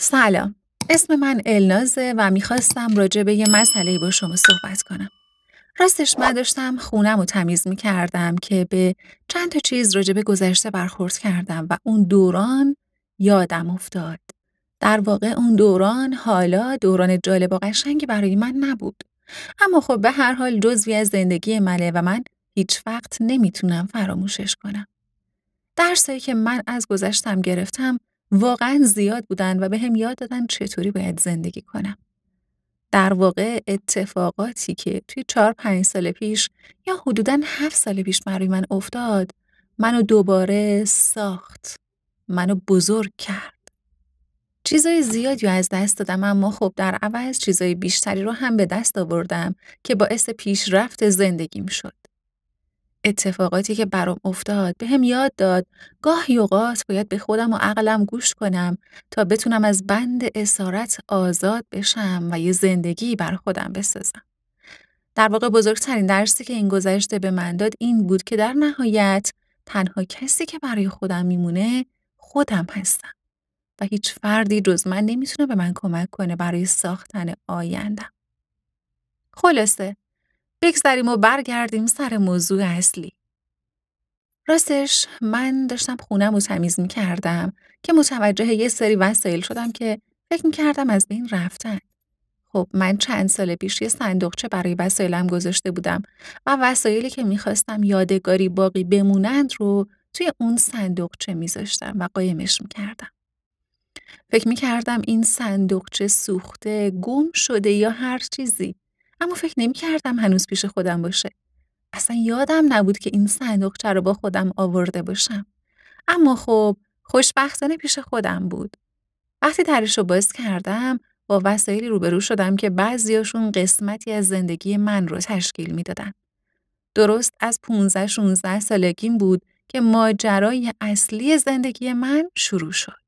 سلام اسم من النازه و میخواستم راجع به یه مسئله با شما صحبت کنم راستش من داشتم خونم رو تمیز میکردم که به چند تا چیز راجع به گذشته برخورد کردم و اون دوران یادم افتاد. در واقع اون دوران حالا دوران جالب و قشنگی برای من نبود. اما خب به هر حال جزوی از زندگی منه و من هیچ وقت نمیتونم فراموشش کنم. درسایی که من از گذشتم گرفتم واقعا زیاد بودن و به هم یاد دادن چطوری باید زندگی کنم. در واقع اتفاقاتی که توی چهار پنج سال پیش یا حدودا هفت سال پیش برای من افتاد منو دوباره ساخت. منو بزرگ کرد. چیزای زیادی از دست دادم اما خب در عوض چیزای بیشتری رو هم به دست آوردم که باعث پیشرفت زندگیم شد. اتفاقاتی که برام افتاد به هم یاد داد گاهی یوقات باید به خودم و عقلم گوش کنم تا بتونم از بند اسارت آزاد بشم و یه زندگی بر خودم بسازم. در واقع بزرگترین درسی که این گذشته به من داد این بود که در نهایت تنها کسی که برای خودم میمونه خودم هستم و هیچ فردی جز من نمیتونه به من کمک کنه برای ساختن آیندم. خلاصه بگذریم و برگردیم سر موضوع اصلی. راستش من داشتم خونم رو تمیز می کردم که متوجه یه سری وسایل شدم که فکر می کردم از بین رفتن. خب من چند سال پیش یه صندوقچه برای وسایلم گذاشته بودم و وسایلی که میخواستم یادگاری باقی بمونند رو توی اون صندوقچه میذاشتم و قایمش میکردم. فکر میکردم این صندوقچه سوخته، گم شده یا هر چیزی. اما فکر نمی کردم هنوز پیش خودم باشه. اصلا یادم نبود که این صندوقچه رو با خودم آورده باشم. اما خب خوشبختانه پیش خودم بود. وقتی درش رو باز کردم با وسایلی روبرو شدم که بعضیاشون قسمتی از زندگی من رو تشکیل میدادن. درست از 15 16 سالگیم بود که ماجرای اصلی زندگی من شروع شد.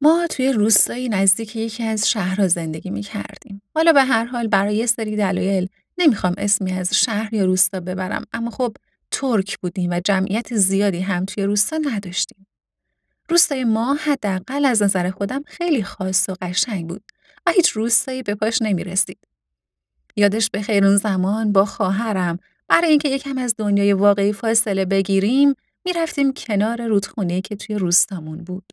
ما توی روستایی نزدیک یکی از شهرها زندگی می کردیم. حالا به هر حال برای یه سری دلایل نمیخوام اسمی از شهر یا روستا ببرم اما خب ترک بودیم و جمعیت زیادی هم توی روستا نداشتیم. روستای ما حداقل از نظر خودم خیلی خاص و قشنگ بود و هیچ روستایی به پاش نمی رسید. یادش به خیرون زمان با خواهرم برای اینکه یکم از دنیای واقعی فاصله بگیریم میرفتیم کنار رودخونه که توی روستامون بود.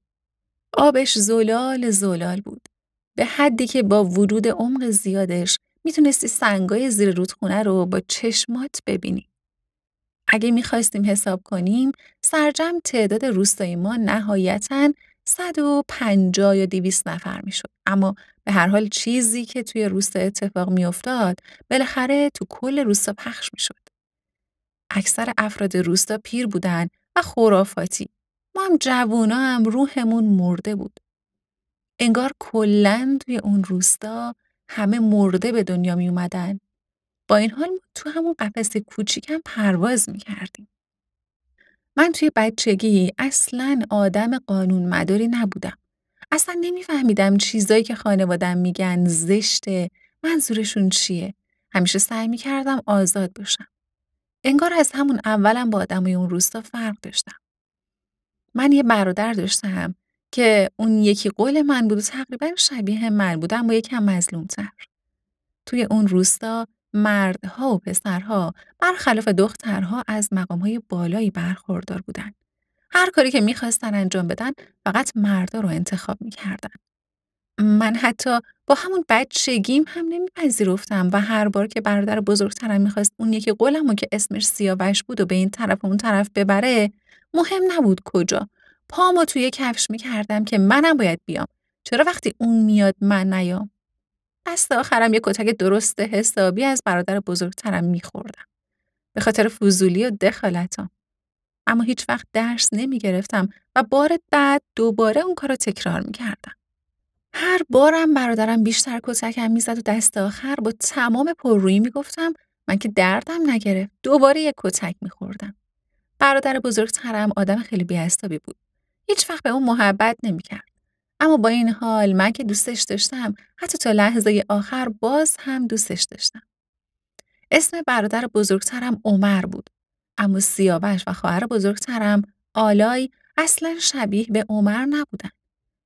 آبش زلال زلال بود. به حدی که با ورود عمق زیادش میتونستی سنگای زیر رودخونه رو با چشمات ببینی. اگه میخواستیم حساب کنیم، سرجم تعداد روستای ما نهایتاً 150 یا 200 نفر میشد. اما به هر حال چیزی که توی روستا اتفاق میافتاد، بالاخره تو کل روستا پخش میشد. اکثر افراد روستا پیر بودن و خرافاتی ما هم جوونا هم روحمون مرده بود. انگار کلن توی اون روستا همه مرده به دنیا می اومدن. با این حال ما تو همون قفس کوچیکم پرواز می کردیم. من توی بچگی اصلا آدم قانون مداری نبودم. اصلا نمیفهمیدم چیزایی که خانوادم میگن زشته منظورشون چیه. همیشه سعی کردم آزاد باشم. انگار از همون اولم با آدمای اون روستا فرق داشتم. من یه برادر داشتم که اون یکی قول من بود و تقریبا شبیه من بود اما یکم مظلومتر. توی اون روستا مردها و پسرها برخلاف دخترها از مقامهای بالایی برخوردار بودن. هر کاری که میخواستن انجام بدن فقط مردها رو انتخاب میکردن. من حتی با همون بچگیم هم نمیپذیرفتم و هر بار که برادر بزرگترم میخواست اون یکی قولم و که اسمش سیاوش بود و به این طرف و اون طرف ببره مهم نبود کجا پامو توی کفش میکردم که منم باید بیام چرا وقتی اون میاد من نیام دست آخرم یه کتک درست حسابی از برادر بزرگترم میخوردم به خاطر فضولی و دخالتم اما هیچ وقت درس نمی و بار بعد دوباره اون کارو تکرار میکردم. هر بارم برادرم بیشتر کتکم میزد و دست آخر با تمام پررویی میگفتم من که دردم نگرفت دوباره یک کتک میخوردم برادر بزرگترم آدم خیلی بیعصابی بود. هیچ وقت به اون محبت نمیکرد. اما با این حال من که دوستش داشتم حتی تا لحظه آخر باز هم دوستش داشتم. اسم برادر بزرگترم عمر بود. اما سیاوش و خواهر بزرگترم آلای اصلا شبیه به عمر نبودن.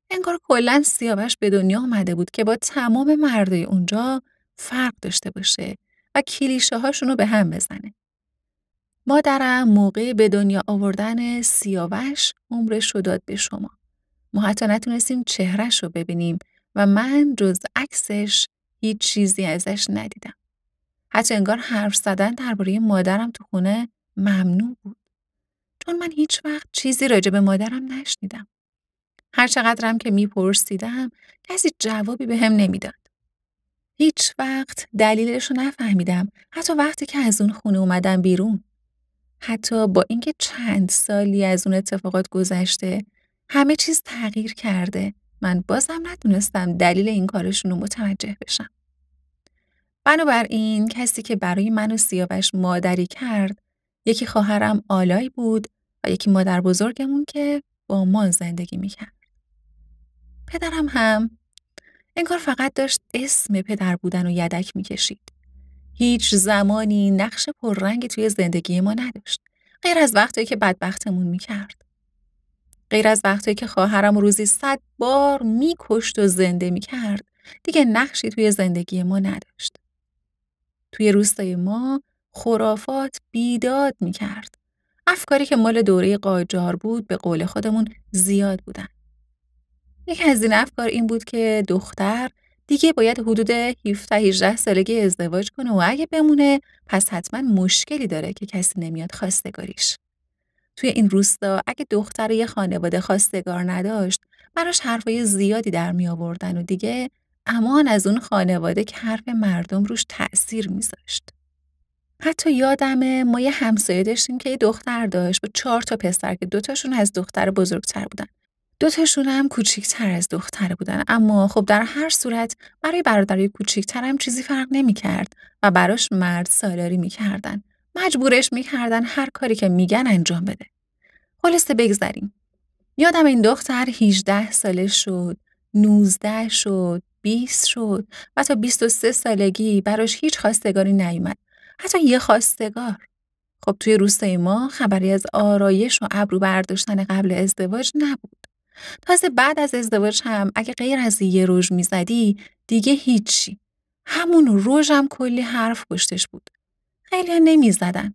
انگار کلا سیاوش به دنیا آمده بود که با تمام مردای اونجا فرق داشته باشه و کلیشه هاشونو به هم بزنه. مادرم موقع به دنیا آوردن سیاوش عمرش رو داد به شما. ما حتی نتونستیم چهرش رو ببینیم و من جز عکسش هیچ چیزی ازش ندیدم. حتی انگار حرف زدن درباره مادرم تو خونه ممنوع بود. چون من هیچ وقت چیزی راجع به مادرم نشنیدم. هر چقدرم که میپرسیدم کسی جوابی به هم نمیداد. هیچ وقت دلیلش رو نفهمیدم حتی وقتی که از اون خونه اومدم بیرون حتی با اینکه چند سالی از اون اتفاقات گذشته همه چیز تغییر کرده من بازم ندونستم دلیل این کارشون رو متوجه بشم بنابراین کسی که برای من و سیاوش مادری کرد یکی خواهرم آلای بود و یکی مادر بزرگمون که با ما زندگی میکرد پدرم هم کار فقط داشت اسم پدر بودن و یدک میکشید هیچ زمانی نقش پررنگی توی زندگی ما نداشت. غیر از وقتی که بدبختمون میکرد. غیر از وقتی که خواهرم روزی صد بار میکشت و زنده میکرد. دیگه نقشی توی زندگی ما نداشت. توی روستای ما خرافات بیداد میکرد. افکاری که مال دوره قاجار بود به قول خودمون زیاد بودن. یکی از این افکار این بود که دختر دیگه باید حدود 17 18 سالگی ازدواج کنه و اگه بمونه پس حتما مشکلی داره که کسی نمیاد خواستگاریش توی این روستا اگه دختر یه خانواده خواستگار نداشت براش حرفای زیادی در می آوردن و دیگه امان از اون خانواده که حرف مردم روش تأثیر میذاشت. حتی یادمه ما یه همسایه داشتیم که یه دختر داشت با چهار تا پسر که دوتاشون از دختر بزرگتر بودن. دوتاشون هم کوچیکتر از دختر بودن اما خب در هر صورت برای برادری هم چیزی فرق نمیکرد و براش مرد سالاری میکردن مجبورش میکردن هر کاری که میگن انجام بده خلاصه بگذریم یادم این دختر 18 ساله شد 19 شد 20 شد و تا 23 سالگی براش هیچ خواستگاری نیومد حتی یه خواستگار خب توی روستای ما خبری از آرایش و ابرو برداشتن قبل ازدواج نبود تازه بعد از ازدواج هم اگه غیر از یه روز میزدی دیگه هیچی. همون روژ هم کلی حرف پشتش بود. خیلی زدن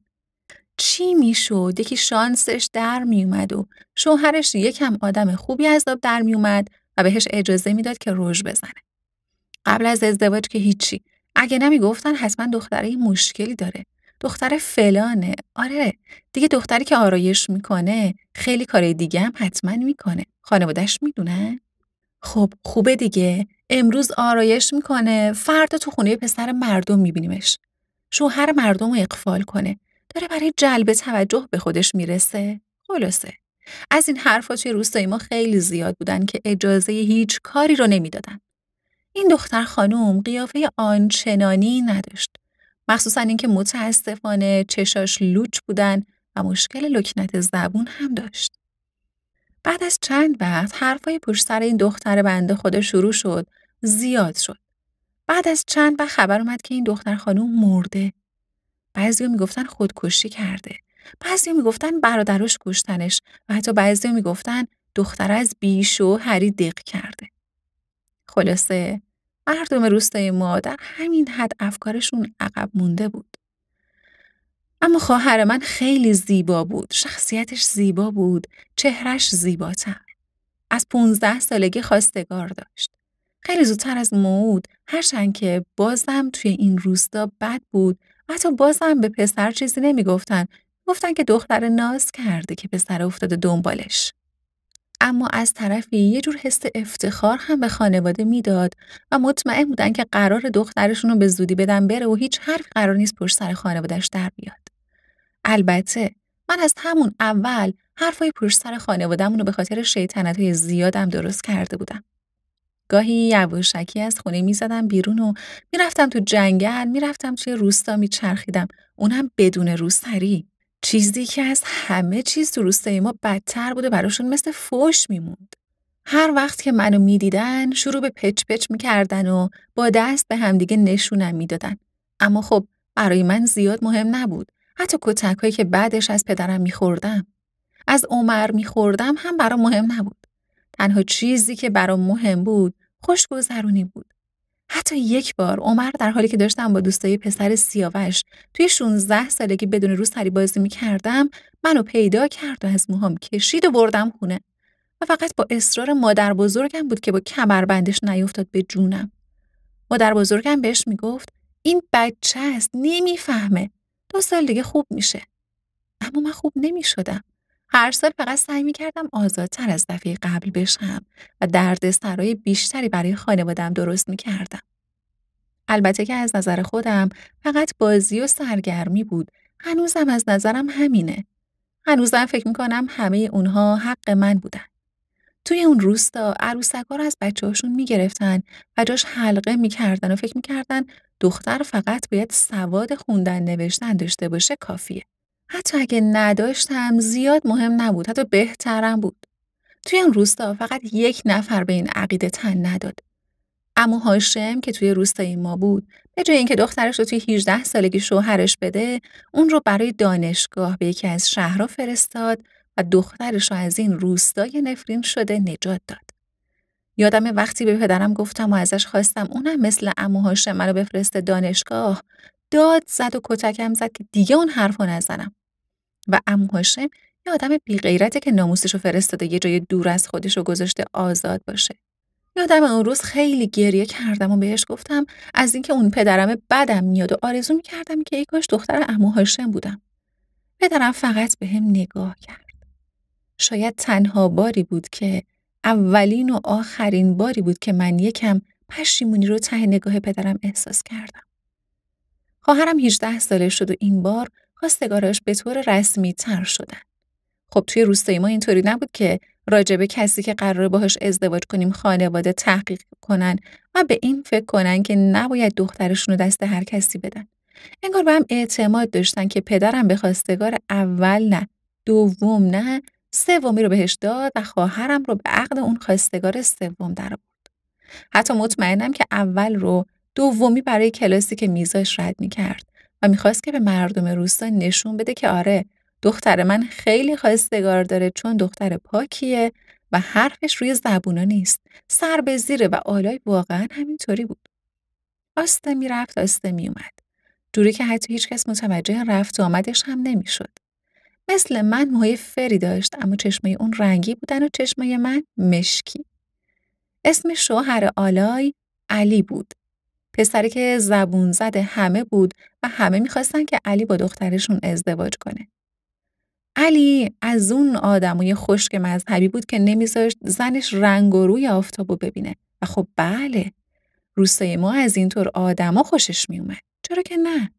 چی میشد یکی شانسش در میومد و شوهرش یکم آدم خوبی از آب در میومد و بهش اجازه میداد که روژ بزنه. قبل از ازدواج که هیچی. اگه گفتن حتما دختره مشکلی داره. دختر فلانه آره دیگه دختری که آرایش میکنه خیلی کار دیگه هم حتما میکنه خانوادهش میدونه؟ خب خوبه دیگه امروز آرایش میکنه فردا تو خونه پسر مردم میبینیمش شوهر مردم رو اقفال کنه داره برای جلب توجه به خودش میرسه خلاصه از این حرفا توی روستای ما خیلی زیاد بودن که اجازه هیچ کاری رو نمیدادن این دختر خانوم قیافه آنچنانی نداشت مخصوصا اینکه متاسفانه چشاش لوچ بودن و مشکل لکنت زبون هم داشت. بعد از چند وقت حرفای پشت سر این دختر بنده خدا شروع شد، زیاد شد. بعد از چند وقت خبر اومد که این دختر خانوم مرده. بعضی‌ها میگفتن خودکشی کرده. می میگفتن برادرش کشتنش و حتی می میگفتن دختر از بیشو هری دق کرده. خلاصه مردم روستای ما در همین حد افکارشون عقب مونده بود. اما خواهر من خیلی زیبا بود. شخصیتش زیبا بود. چهرش زیباتر. از پونزده سالگی خواستگار داشت. خیلی زودتر از موعود هرچند که بازم توی این روستا بد بود و حتی بازم به پسر چیزی نمیگفتن گفتن که دختر ناز کرده که پسر افتاده دنبالش اما از طرفی یه جور حس افتخار هم به خانواده میداد و مطمئن بودن که قرار دخترشون رو به زودی بدن بره و هیچ حرف قرار نیست پشت سر خانوادهش در بیاد. البته من از همون اول حرفای پشت سر خانوادهمون رو به خاطر شیطنت های زیادم درست کرده بودم. گاهی یواشکی از خونه میزدم بیرون و میرفتم تو جنگل میرفتم توی روستا میچرخیدم اونم بدون روسری، چیزی که از همه چیز تو روستای ما بدتر و براشون مثل فوش میموند. هر وقت که منو میدیدن شروع به پچ پچ میکردن و با دست به همدیگه نشونم میدادن. اما خب برای من زیاد مهم نبود. حتی هایی که بعدش از پدرم میخوردم. از عمر میخوردم هم برا مهم نبود. تنها چیزی که برای مهم بود خوشگذرونی بود. حتی یک بار عمر در حالی که داشتم با دوستای پسر سیاوش توی 16 که بدون سری بازی میکردم منو پیدا کرد و از موهام کشید و بردم خونه و فقط با اصرار مادر بزرگم بود که با کمربندش نیفتاد به جونم مادر بزرگم بهش میگفت این بچه است نمیفهمه دو سال دیگه خوب میشه اما من خوب نمیشدم هر سال فقط سعی می کردم آزادتر از دفعه قبل بشم و درد سرای بیشتری برای خانوادم درست می کردم. البته که از نظر خودم فقط بازی و سرگرمی بود. هنوزم از نظرم همینه. هنوزم فکر می کنم همه اونها حق من بودن. توی اون روستا عروسگار از بچه هاشون می گرفتن و جاش حلقه می کردن و فکر می کردن دختر فقط باید سواد خوندن نوشتن داشته باشه کافیه. حتی اگه نداشتم زیاد مهم نبود حتی بهترم بود توی اون روستا فقط یک نفر به این عقیده تن نداد اما هاشم که توی روستای ما بود به جای اینکه دخترش رو توی 18 سالگی شوهرش بده اون رو برای دانشگاه به یکی از شهرها فرستاد و دخترش رو از این روستای نفرین شده نجات داد یادم وقتی به پدرم گفتم و ازش خواستم اونم مثل امو هاشم رو بفرسته دانشگاه داد زد و کتکم زد که دیگه اون حرف نزنم و امو هاشم یه آدم بیغیرته که ناموسش رو فرستاده یه جای دور از خودش رو گذاشته آزاد باشه یادم اون روز خیلی گریه کردم و بهش گفتم از اینکه اون پدرم بدم میاد و آرزو میکردم که ای کاش دختر امو هاشم بودم پدرم فقط به هم نگاه کرد شاید تنها باری بود که اولین و آخرین باری بود که من یکم پشیمونی رو ته نگاه پدرم احساس کردم خواهرم 18 ساله شد و این بار خواستگاراش به طور رسمی تر شدن. خب توی روستای ما اینطوری نبود که راجبه کسی که قرار باهاش ازدواج کنیم خانواده تحقیق کنن و به این فکر کنن که نباید دخترشون رو دست هر کسی بدن. انگار به هم اعتماد داشتن که پدرم به خواستگار اول نه، دوم نه، سومی رو بهش داد و خواهرم رو به عقد اون خواستگار سوم در آورد. حتی مطمئنم که اول رو دومی برای کلاسی که میزاش رد میکرد و میخواست که به مردم روستا نشون بده که آره دختر من خیلی خواستگار داره چون دختر پاکیه و حرفش روی زبونا نیست. سر به زیره و آلای واقعا همینطوری بود. آسته میرفت آسته میومد. جوری که حتی هیچکس متوجه رفت و آمدش هم نمیشد. مثل من موهای فری داشت اما چشمای اون رنگی بودن و چشمای من مشکی. اسم شوهر آلای علی بود پسری که زبون زده همه بود و همه میخواستن که علی با دخترشون ازدواج کنه. علی از اون آدمای خشک مذهبی بود که نمیذاشت زنش رنگ و روی آفتابو ببینه و خب بله روستای ما از اینطور آدما خوشش میومد چرا که نه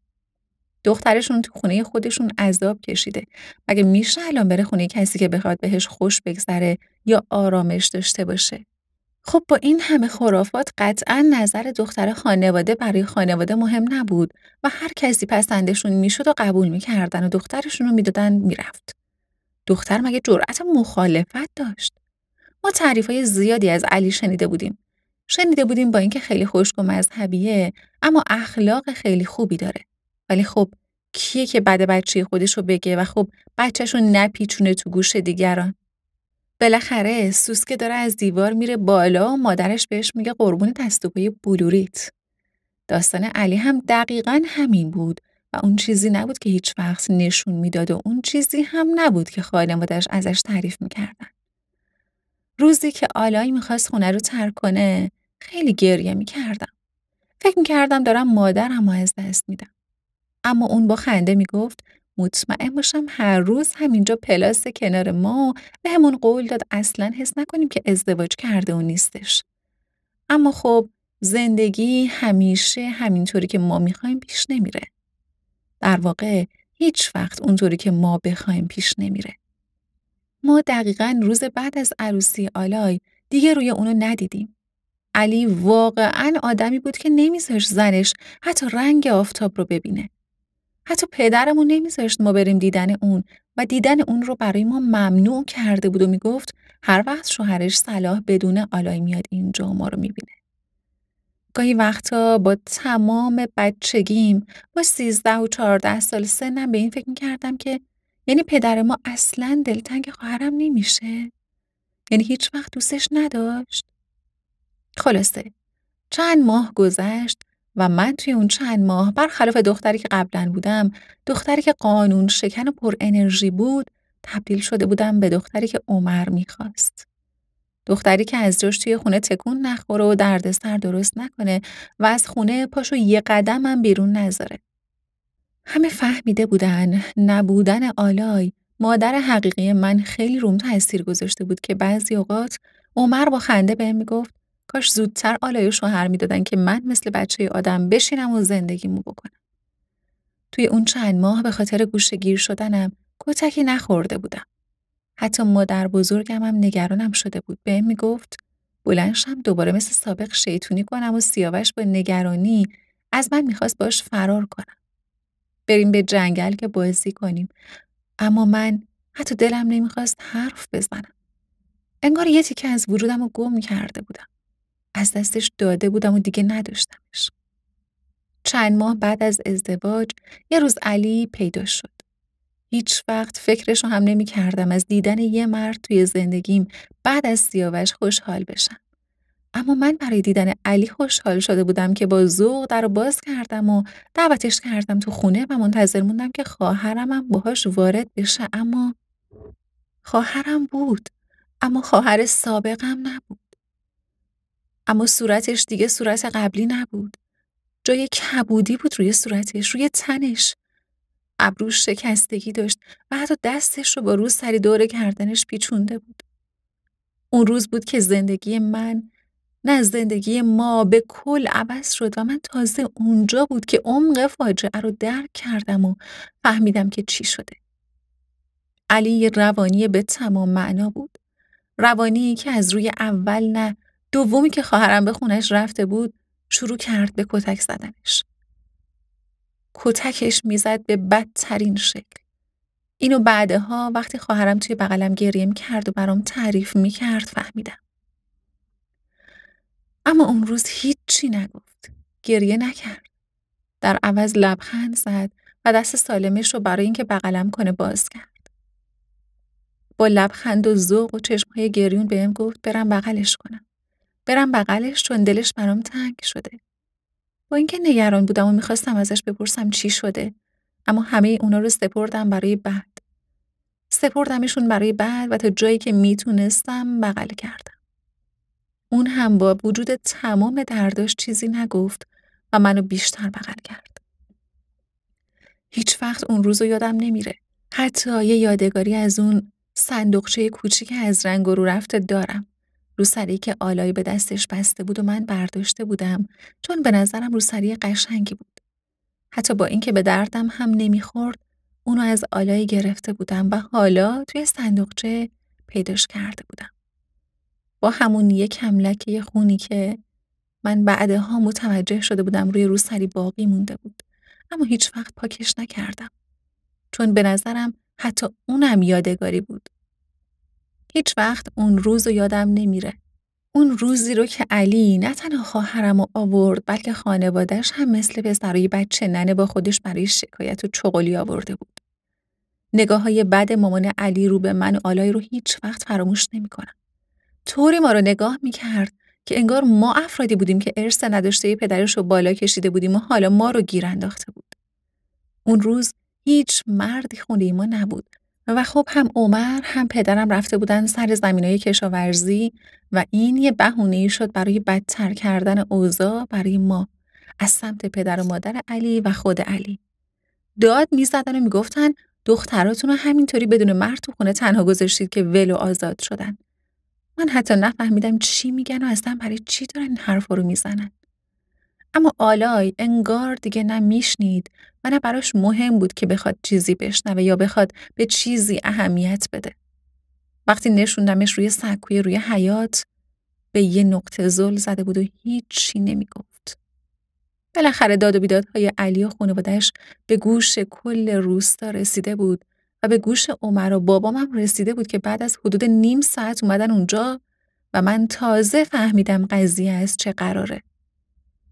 دخترشون تو خونه خودشون عذاب کشیده مگه میشه الان بره خونه کسی که بخواد بهش خوش بگذره یا آرامش داشته باشه خب با این همه خرافات قطعا نظر دختر خانواده برای خانواده مهم نبود و هر کسی پسندشون میشد و قبول میکردن و دخترشون رو میدادن میرفت. دختر مگه جرأت مخالفت داشت؟ ما تعریف های زیادی از علی شنیده بودیم. شنیده بودیم با اینکه خیلی خشک و مذهبیه اما اخلاق خیلی خوبی داره. ولی خب کیه که بعد بچه خودش رو بگه و خب بچهشون نپیچونه تو گوش دیگران؟ بالاخره سوسکه داره از دیوار میره بالا و مادرش بهش میگه قربون دست بلوریت. داستان علی هم دقیقا همین بود و اون چیزی نبود که هیچ وقت نشون میداد و اون چیزی هم نبود که خانوادش ازش تعریف میکردن. روزی که آلای میخواست خونه رو ترک کنه خیلی گریه میکردم. فکر میکردم دارم مادرم از دست میدم. اما اون با خنده میگفت مطمئن باشم هر روز همینجا پلاس کنار ما به همون قول داد اصلا حس نکنیم که ازدواج کرده اون نیستش. اما خب زندگی همیشه همینطوری که ما میخوایم پیش نمیره. در واقع هیچ وقت اونطوری که ما بخوایم پیش نمیره. ما دقیقا روز بعد از عروسی آلای دیگه روی اونو ندیدیم. علی واقعا آدمی بود که نمیذاش زنش حتی رنگ آفتاب رو ببینه. حتی پدرمون نمیذاشت ما بریم دیدن اون و دیدن اون رو برای ما ممنوع کرده بود و میگفت هر وقت شوهرش صلاح بدون آلای میاد اینجا ما رو میبینه. گاهی وقتا با تمام بچگیم با سیزده و 14 سال سنم به این فکر میکردم که یعنی پدر ما اصلا دلتنگ خواهرم نمیشه؟ یعنی هیچ وقت دوستش نداشت؟ خلاصه چند ماه گذشت و من توی اون چند ماه برخلاف دختری که قبلا بودم دختری که قانون شکن و پر انرژی بود تبدیل شده بودم به دختری که عمر میخواست. دختری که از جاش توی خونه تکون نخوره و دردسر درست نکنه و از خونه پاشو یه قدم هم بیرون نذاره. همه فهمیده بودن نبودن آلای مادر حقیقی من خیلی روم تاثیر گذاشته بود که بعضی اوقات عمر با خنده بهم میگفت کاش زودتر آلای شوهر میدادن که من مثل بچه آدم بشینم و زندگیمو بکنم. توی اون چند ماه به خاطر گوشه گیر شدنم کتکی نخورده بودم. حتی مادر بزرگم هم نگرانم شده بود. به گفت بلنشم دوباره مثل سابق شیطونی کنم و سیاوش با نگرانی از من میخواست باش فرار کنم. بریم به جنگل که بازی کنیم. اما من حتی دلم نمیخواست حرف بزنم. انگار یه تیکه از وجودم رو گم کرده بودم. از دستش داده بودم و دیگه نداشتمش. چند ماه بعد از ازدواج یه روز علی پیدا شد. هیچ وقت فکرش رو هم نمی کردم از دیدن یه مرد توی زندگیم بعد از سیاوش خوشحال بشم. اما من برای دیدن علی خوشحال شده بودم که با ذوق در باز کردم و دعوتش کردم تو خونه و منتظر موندم که خواهرمم باهاش وارد بشه اما خواهرم بود اما خواهر سابقم نبود اما صورتش دیگه صورت قبلی نبود. جای کبودی بود روی صورتش، روی تنش. ابروش شکستگی داشت و حتی دستش رو با روز سری دور کردنش پیچونده بود. اون روز بود که زندگی من نه زندگی ما به کل عوض شد و من تازه اونجا بود که عمق فاجعه رو درک کردم و فهمیدم که چی شده. علی روانی به تمام معنا بود. روانی که از روی اول نه دومی که خواهرم به خونش رفته بود شروع کرد به کتک زدنش. کتکش میزد به بدترین شکل. اینو بعدها وقتی خواهرم توی بغلم گریم کرد و برام تعریف میکرد فهمیدم. اما امروز روز هیچی نگفت. گریه نکرد. در عوض لبخند زد و دست سالمش رو برای اینکه بغلم کنه باز کرد. با لبخند و ذوق و چشمهای گریون بهم گفت برم بغلش کنم. برم بغلش چون دلش برام تنگ شده. با اینکه نگران بودم و میخواستم ازش بپرسم چی شده اما همه اونا رو سپردم برای بعد. سپردمشون برای بعد و تا جایی که میتونستم بغل کردم. اون هم با وجود تمام درداش چیزی نگفت و منو بیشتر بغل کرد. هیچ وقت اون روز یادم نمیره. حتی یه یادگاری از اون صندوقچه کوچیک از رنگ رو رفته دارم. روسری که آلای به دستش بسته بود و من برداشته بودم چون به نظرم روسری قشنگی بود. حتی با اینکه به دردم هم نمیخورد اونو از آلایی گرفته بودم و حالا توی صندوقچه پیداش کرده بودم. با همون یک حملکه خونی که من بعدها متوجه شده بودم روی روسری باقی مونده بود اما هیچ وقت پاکش نکردم. چون به نظرم حتی اونم یادگاری بود. هیچ وقت اون روز رو یادم نمیره. اون روزی رو که علی نه تنها خواهرم رو آورد بلکه خانوادهش هم مثل پسرای بچه ننه با خودش برای شکایت و چغلی آورده بود. نگاه های بد مامان علی رو به من و آلای رو هیچ وقت فراموش نمیکنم. طوری ما رو نگاه کرد که انگار ما افرادی بودیم که ارث نداشته پدرش رو بالا کشیده بودیم و حالا ما رو گیر انداخته بود. اون روز هیچ مردی خونه ما نبود و خب هم عمر هم پدرم رفته بودن سر زمینای کشاورزی و این یه بهونه شد برای بدتر کردن اوضاع برای ما از سمت پدر و مادر علی و خود علی داد میزدن و میگفتن دختراتون رو همینطوری بدون مرد تو خونه تنها گذاشتید که ول و آزاد شدن من حتی نفهمیدم چی میگن و اصلا برای چی دارن این حرفا رو میزنن اما آلای انگار دیگه نه میشنید و نه براش مهم بود که بخواد چیزی بشنوه یا بخواد به چیزی اهمیت بده. وقتی نشوندمش روی سکوی روی حیات به یه نقطه زل زده بود و هیچی نمیگفت. بالاخره داد و بیدادهای علی و خانوادهش به گوش کل روستا رسیده بود و به گوش عمر و بابام هم رسیده بود که بعد از حدود نیم ساعت اومدن اونجا و من تازه فهمیدم قضیه از چه قراره.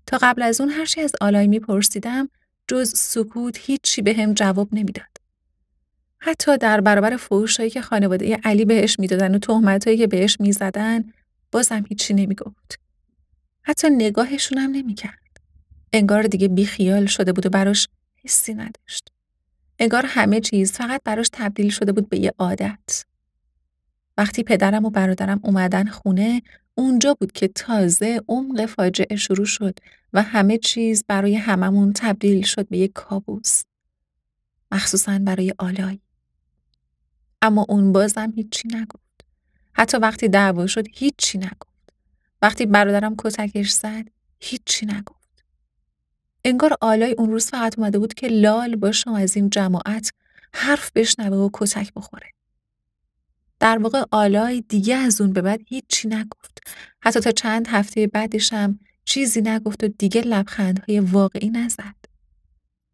تا قبل از اون هر چی از آلای میپرسیدم جز سکوت هیچی به هم جواب نمیداد. حتی در برابر هایی که خانواده علی بهش میدادن و تهمتهایی که بهش میزدن بازم هیچی نمیگفت. حتی نگاهشون هم نمیکرد. انگار دیگه بیخیال شده بود و براش حسی نداشت. انگار همه چیز فقط براش تبدیل شده بود به یه عادت. وقتی پدرم و برادرم اومدن خونه اونجا بود که تازه عمق فاجعه شروع شد و همه چیز برای هممون تبدیل شد به یک کابوس. مخصوصا برای آلای. اما اون بازم هیچی نگفت. حتی وقتی دعوا شد هیچی نگفت. وقتی برادرم کتکش زد هیچی نگفت. انگار آلای اون روز فقط اومده بود که لال باشم از این جماعت حرف بشنوه و کتک بخوره. در واقع آلای دیگه از اون به بعد هیچی نگفت. حتی تا چند هفته بعدش هم چیزی نگفت و دیگه لبخندهای واقعی نزد.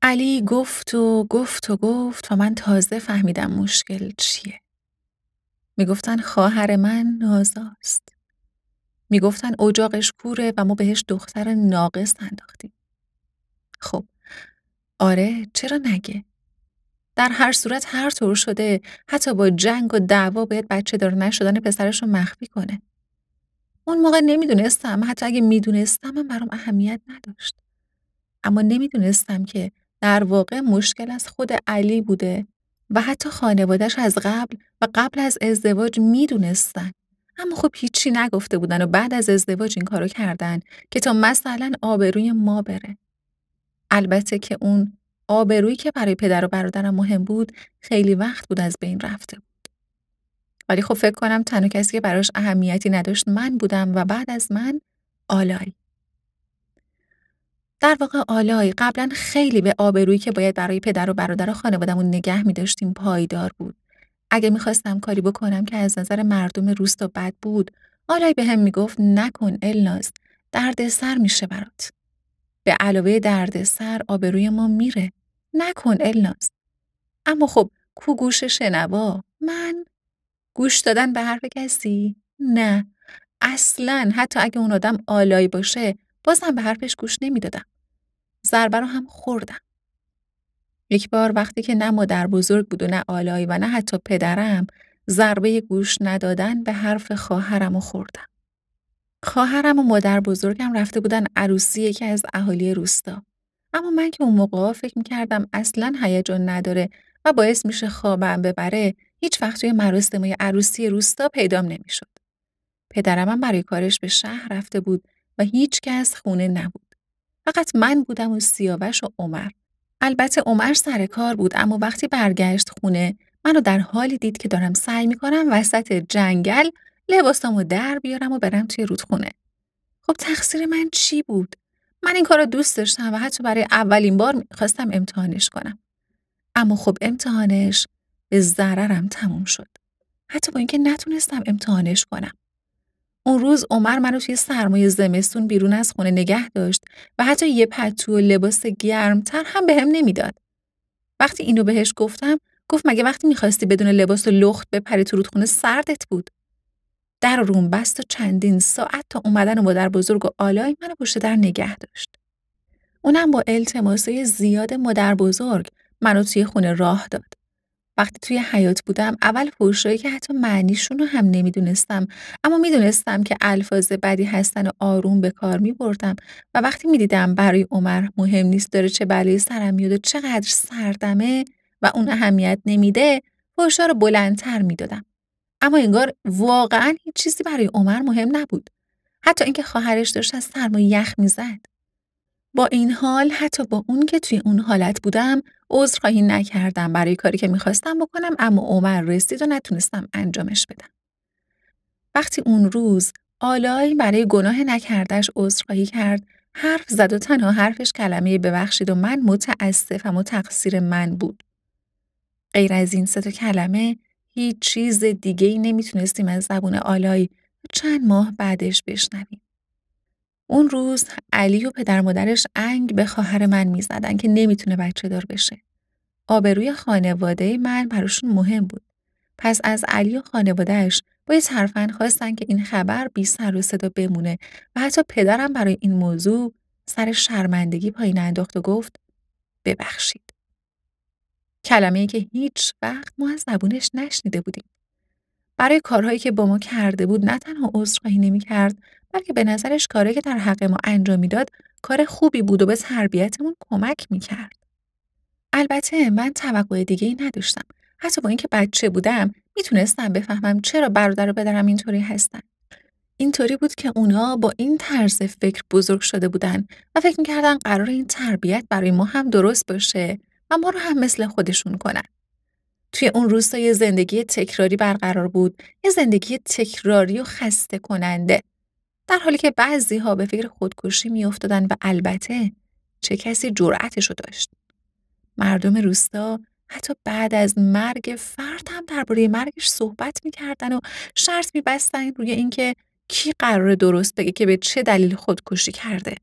علی گفت و گفت و گفت و من تازه فهمیدم مشکل چیه. میگفتن خواهر من نازاست. میگفتن اجاقش کوره و ما بهش دختر ناقص انداختیم. خب آره چرا نگه؟ در هر صورت هر طور شده حتی با جنگ و دعوا باید بچه دار نشدن پسرش رو مخفی کنه. اون موقع نمیدونستم حتی اگه میدونستم هم برام اهمیت نداشت. اما نمیدونستم که در واقع مشکل از خود علی بوده و حتی خانوادهش از قبل و قبل از ازدواج میدونستن. اما خب هیچی نگفته بودن و بعد از ازدواج این کارو کردن که تا مثلا آبروی ما بره. البته که اون آبرویی که برای پدر و برادرم مهم بود خیلی وقت بود از بین رفته بود. ولی خب فکر کنم تنها کسی که براش اهمیتی نداشت من بودم و بعد از من آلای. در واقع آلای قبلا خیلی به آبرویی که باید برای پدر و برادر و خانوادمون نگه می پایدار بود. اگه میخواستم کاری بکنم که از نظر مردم روستا بد بود، آلای به هم میگفت نکن الناز، سر میشه برات. به علاوه سر آبروی ما میره. نکن الناس اما خب کو گوش شنوا من گوش دادن به حرف کسی نه اصلا حتی اگه اون آدم آلای باشه بازم به حرفش گوش نمیدادم ضربه رو هم خوردم یک بار وقتی که نه مادر بزرگ بود و نه آلای و نه حتی پدرم ضربه گوش ندادن به حرف خواهرم و خوردم. خواهرم و مادر بزرگم رفته بودن عروسی یکی از اهالی روستا. اما من که اون موقع فکر میکردم اصلا هیجان نداره و باعث میشه خوابم ببره هیچ وقت توی مراسم عروسی روستا پیدام نمیشد. پدرمم برای کارش به شهر رفته بود و هیچ کس خونه نبود. فقط من بودم و سیاوش و عمر. البته عمر سر کار بود اما وقتی برگشت خونه منو در حالی دید که دارم سعی میکنم وسط جنگل لباسامو در بیارم و برم توی رودخونه. خب تقصیر من چی بود؟ من این کار رو دوست داشتم و حتی برای اولین بار میخواستم امتحانش کنم. اما خب امتحانش به ضررم تموم شد. حتی با اینکه نتونستم امتحانش کنم. اون روز عمر منو توی سرمایه زمستون بیرون از خونه نگه داشت و حتی یه پتو و لباس گرمتر هم به هم نمیداد. وقتی اینو بهش گفتم گفت مگه وقتی میخواستی بدون لباس و لخت بپری تو رودخونه سردت بود در روم بست و چندین ساعت تا اومدن مادر بزرگ و آلای منو پشت در نگه داشت. اونم با التماسای زیاد مادر بزرگ منو توی خونه راه داد. وقتی توی حیات بودم اول فوشایی که حتی معنیشون رو هم نمیدونستم اما میدونستم که الفاظ بدی هستن و آروم به کار می بردم و وقتی میدیدم برای عمر مهم نیست داره چه بلایی سرم میاد و چقدر سردمه و اون اهمیت نمیده فوشا رو بلندتر میدادم اما انگار واقعا هیچ چیزی برای عمر مهم نبود حتی اینکه خواهرش داشت از سرما یخ میزد با این حال حتی با اون که توی اون حالت بودم خواهی نکردم برای کاری که میخواستم بکنم اما عمر رسید و نتونستم انجامش بدم وقتی اون روز آلای برای گناه نکردش عذرخواهی کرد حرف زد و تنها حرفش کلمه ببخشید و من متاسفم و تقصیر من بود غیر از این سه کلمه هیچ چیز دیگه ای نمیتونستیم از زبون آلایی چند ماه بعدش بشنویم. اون روز علی و پدر مادرش انگ به خواهر من میزدن که نمیتونه بچه دار بشه. آبروی خانواده من براشون مهم بود. پس از علی و خانوادهش با یه طرفن خواستن که این خبر بی سر و صدا بمونه و حتی پدرم برای این موضوع سر شرمندگی پایین انداخت و گفت ببخشید. کلمه‌ای که هیچ وقت ما از زبونش نشنیده بودیم. برای کارهایی که با ما کرده بود نه تنها عذرخواهی نمیکرد بلکه به نظرش کاری که در حق ما انجام میداد کار خوبی بود و به تربیتمون کمک میکرد البته من توقع دیگه ای نداشتم حتی با اینکه بچه بودم میتونستم بفهمم چرا برادر و پدرم اینطوری هستن اینطوری بود که اونا با این طرز فکر بزرگ شده بودن و فکر میکردن قرار این تربیت برای ما هم درست باشه و ما رو هم مثل خودشون کنن. توی اون یه زندگی تکراری برقرار بود یه زندگی تکراری و خسته کننده در حالی که بعضی ها به فکر خودکشی میافتادن و البته چه کسی جرأتش رو داشت مردم روستا حتی بعد از مرگ فرد هم درباره مرگش صحبت میکردن و شرط میبستن روی اینکه کی قرار درست بگه که به چه دلیل خودکشی کرده